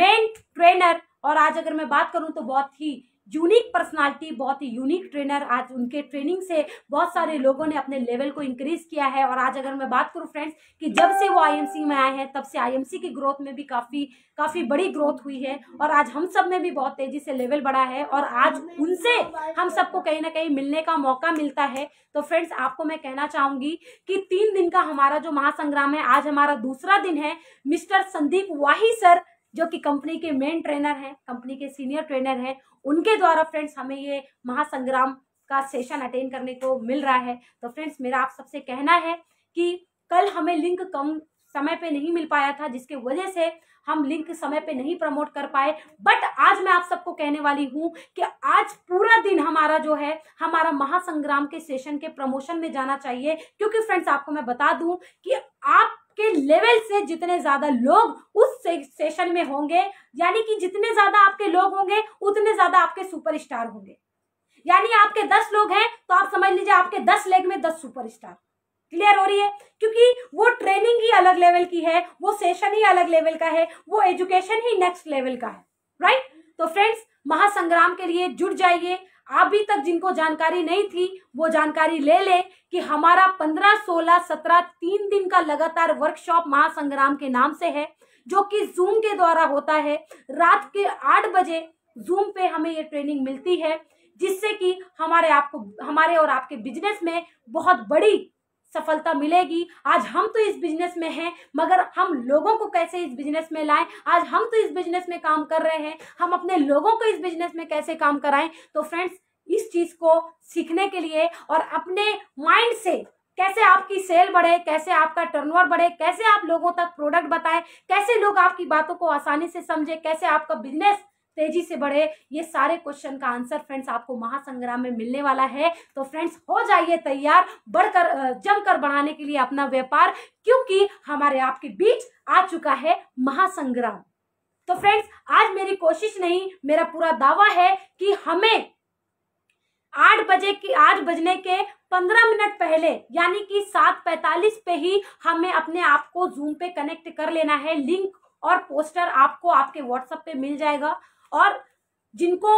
मेन ट्रेनर और आज अगर मैं बात करूं तो बहुत ही यूनिक पर्सनालिटी बहुत ही यूनिक ट्रेनर आज उनके ट्रेनिंग से बहुत सारे लोगों ने अपने लेवल को इंक्रीज किया है और आज अगर मैं बात करूं फ्रेंड्स कि जब से वो आईएमसी में आए हैं तब से आईएमसी की ग्रोथ में भी काफ़ी काफ़ी बड़ी ग्रोथ हुई है और आज हम सब में भी बहुत तेज़ी से लेवल बढ़ा है और आज उनसे हम सबको कहीं ना कहीं मिलने का मौका मिलता है तो फ्रेंड्स आपको मैं कहना चाहूंगी कि तीन दिन का हमारा जो महासंग्राम है आज हमारा दूसरा दिन है मिस्टर संदीप वाही सर जो कि कंपनी के मेन ट्रेनर हैं कंपनी के सीनियर ट्रेनर हैं उनके द्वारा फ्रेंड्स हमें ये महासंग्राम का सेशन अटेंड करने को मिल रहा है तो फ्रेंड्स मेरा आप सबसे कहना है कि कल हमें लिंक कम समय पे नहीं मिल पाया था जिसके वजह से हम लिंक समय पे नहीं प्रमोट कर पाए बट आज मैं आप सबको कहने वाली हूँ कि आज पूरा दिन हमारा जो है हमारा महासंग्राम के सेशन के प्रमोशन में जाना चाहिए क्योंकि फ्रेंड्स आपको मैं बता दूं कि आप के लेवल से जितने ज्यादा लोग उस से, सेशन में होंगे यानी कि जितने ज्यादा आपके लोग होंगे उतने ज्यादा आपके सुपरस्टार होंगे यानी आपके दस लोग हैं तो आप समझ लीजिए आपके दस लेग में दस सुपरस्टार क्लियर हो रही है क्योंकि वो ट्रेनिंग ही अलग लेवल की है वो सेशन ही अलग लेवल का है वो एजुकेशन ही नेक्स्ट लेवल का है राइट तो फ्रेंड्स महासंग्राम के लिए जुड़ जाइए अभी तक जिनको जानकारी नहीं थी वो जानकारी ले ले कि हमारा 15, 16, 17 तीन दिन का लगातार वर्कशॉप महासंग्राम के नाम से है जो कि जूम के द्वारा होता है रात के आठ बजे जूम पे हमें ये ट्रेनिंग मिलती है जिससे कि हमारे आपको हमारे और आपके बिजनेस में बहुत बड़ी सफलता मिलेगी आज हम तो इस बिजनेस में हैं मगर हम लोगों को कैसे इस बिजनेस में लाएं आज हम तो इस बिजनेस में काम कर रहे हैं हम अपने लोगों को इस बिजनेस में कैसे काम कराएं तो फ्रेंड्स इस चीज को सीखने के लिए और अपने माइंड से कैसे आपकी सेल बढ़े कैसे आपका टर्नओवर बढ़े कैसे आप लोगों तक प्रोडक्ट बताएं कैसे लोग आपकी बातों को आसानी से समझे कैसे आपका बिजनेस तेजी से बढ़े ये सारे क्वेश्चन का आंसर फ्रेंड्स आपको महासंग्राम में मिलने वाला है तो फ्रेंड्स हो जाइए तैयार बढ़कर जमकर बढ़ाने के लिए अपना व्यापार क्योंकि हमारे आपके बीच आ चुका है महासंग्राम तो फ्रेंड्स आज मेरी कोशिश नहीं मेरा पूरा दावा है कि हमें आठ बजे की आठ बजने के पंद्रह मिनट पहले यानी कि सात पैतालीस पे ही हमें अपने आप को जूम पे कनेक्ट कर लेना है लिंक और पोस्टर आपको आपके व्हाट्सएप पे मिल जाएगा और जिनको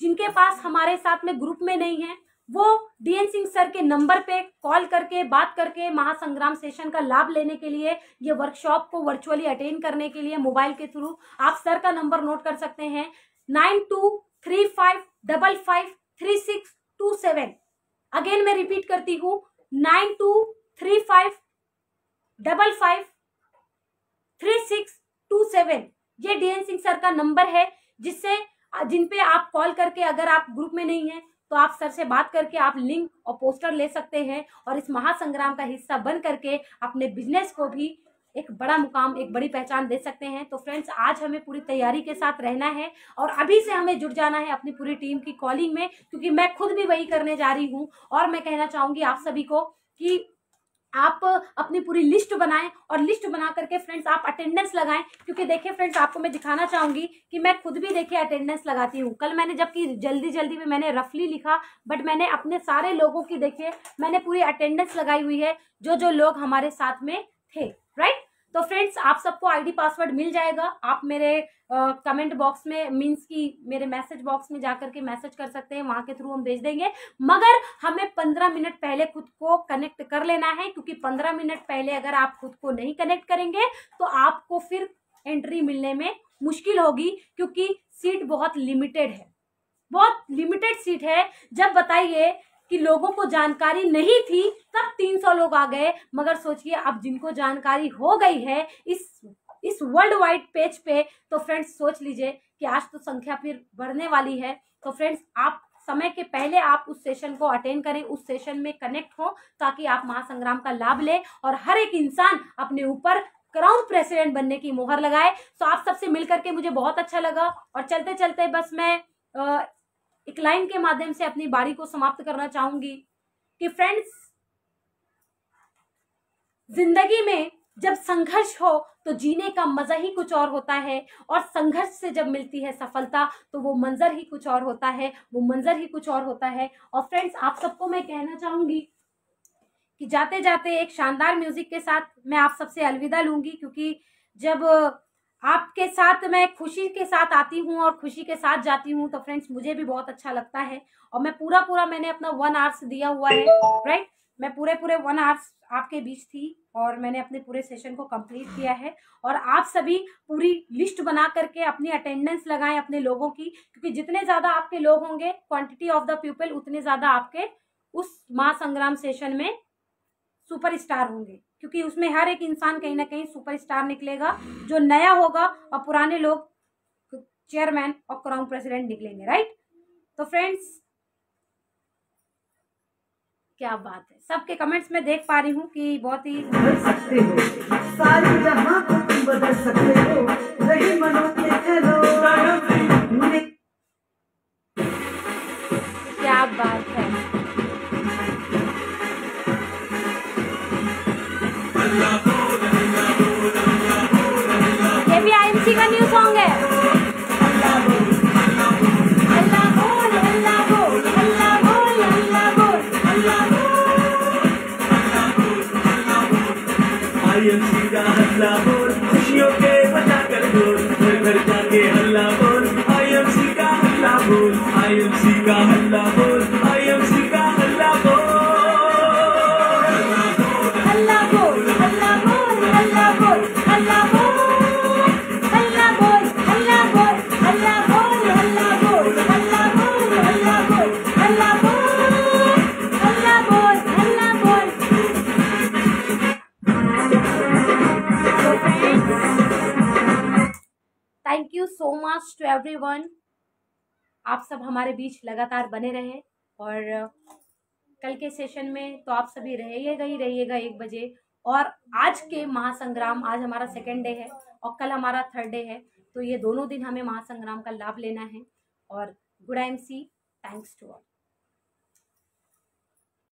जिनके पास हमारे साथ में ग्रुप में नहीं है वो डीएन सिंह सर के नंबर पे कॉल करके बात करके महासंग्राम सेशन का लाभ लेने के लिए ये वर्कशॉप को वर्चुअली अटेंड करने के लिए मोबाइल के थ्रू आप सर का नंबर नोट कर सकते हैं nine two three five double five three six two seven again मैं रिपीट करती हूँ nine two three five double five three six two seven ये डीएन सिंह सर का नंबर है जिससे जिन पे आप कॉल करके अगर आप ग्रुप में नहीं है तो आप सर से बात करके आप लिंक और पोस्टर ले सकते हैं और इस महासंग्राम का हिस्सा बन करके अपने बिजनेस को भी एक बड़ा मुकाम एक बड़ी पहचान दे सकते हैं तो फ्रेंड्स आज हमें पूरी तैयारी के साथ रहना है और अभी से हमें जुड़ जाना है अपनी पूरी टीम की कॉलिंग में क्योंकि मैं खुद भी वही करने जा रही हूँ और मैं कहना चाहूंगी आप सभी को कि आप अपनी पूरी लिस्ट बनाएं और लिस्ट बना करके फ्रेंड्स आप अटेंडेंस लगाएं क्योंकि देखिए फ्रेंड्स आपको मैं दिखाना चाहूंगी कि मैं खुद भी देखिए अटेंडेंस लगाती हूँ कल मैंने जबकि जल्दी जल्दी में मैंने रफली लिखा बट मैंने अपने सारे लोगों की देखिए मैंने पूरी अटेंडेंस लगाई हुई है जो जो लोग हमारे साथ में थे राइट तो फ्रेंड्स आप सबको आईडी पासवर्ड मिल जाएगा आप मेरे कमेंट बॉक्स में मीन्स की मेरे मैसेज बॉक्स में जाकर के मैसेज कर सकते हैं वहां के थ्रू हम भेज देंगे मगर हमें पंद्रह मिनट पहले खुद को कनेक्ट कर लेना है क्योंकि पंद्रह मिनट पहले अगर आप खुद को नहीं कनेक्ट करेंगे तो आपको फिर एंट्री मिलने में मुश्किल होगी क्योंकि सीट बहुत लिमिटेड है बहुत लिमिटेड सीट है जब बताइए कि लोगों को जानकारी नहीं थी तब 300 लोग आ गए मगर सोचिए अब जिनको जानकारी हो गई है इस इस वर्ल्ड वाइड पेज पे तो फ्रेंड्स सोच लीजिए कि आज तो संख्या फिर बढ़ने वाली है तो फ्रेंड्स आप समय के पहले आप उस सेशन को अटेंड करें उस सेशन में कनेक्ट हो ताकि आप महासंग्राम का लाभ लें और हर एक इंसान अपने ऊपर क्राउन प्रेसिडेंट बनने की मोहर लगाए तो आप सबसे मिल करके मुझे बहुत अच्छा लगा और चलते चलते बस मैं आ, एक लाइन के माध्यम से अपनी बारी को समाप्त करना चाहूंगी कि फ्रेंड्स जिंदगी में जब संघर्ष हो तो जीने का मजा ही कुछ और होता है और संघर्ष से जब मिलती है सफलता तो वो मंजर ही कुछ और होता है वो मंजर ही कुछ और होता है और फ्रेंड्स आप सबको मैं कहना चाहूंगी कि जाते जाते एक शानदार म्यूजिक के साथ मैं आप सबसे अलविदा लूंगी क्योंकि जब आपके साथ मैं खुशी के साथ आती हूँ और खुशी के साथ जाती हूँ तो फ्रेंड्स मुझे भी बहुत अच्छा लगता है और मैं पूरा पूरा मैंने अपना वन आवर्स दिया हुआ है राइट मैं पूरे पूरे वन आवर्स आपके बीच थी और मैंने अपने पूरे सेशन को कंप्लीट किया है और आप सभी पूरी लिस्ट बना करके अपनी अटेंडेंस लगाएं अपने लोगों की क्योंकि जितने ज़्यादा आपके लोग होंगे क्वांटिटी ऑफ द पीपल उतने ज़्यादा आपके उस महासंग्राम संग्राम सेशन में सुपर स्टार होंगे क्योंकि उसमें हर एक इंसान कहीं ना कहीं सुपरस्टार निकलेगा जो नया होगा और पुराने लोग चेयरमैन और क्राउन प्रेसिडेंट निकलेंगे राइट तो फ्रेंड्स क्या बात है सबके कमेंट्स में देख पा रही हूँ कि बहुत ही बदल सकते क्या बात है love. You so much to everyone आप सब हमारे बीच लगातार बने रहे और कल के सेशन में तो आप सभी रहिएगा ही रहिएगा एक बजे और आज के महासंग्राम आज हमारा सेकेंड डे है और कल हमारा थर्ड डे है तो ये दोनों दिन हमें महासंग्राम का लाभ लेना है और good I M C thanks to all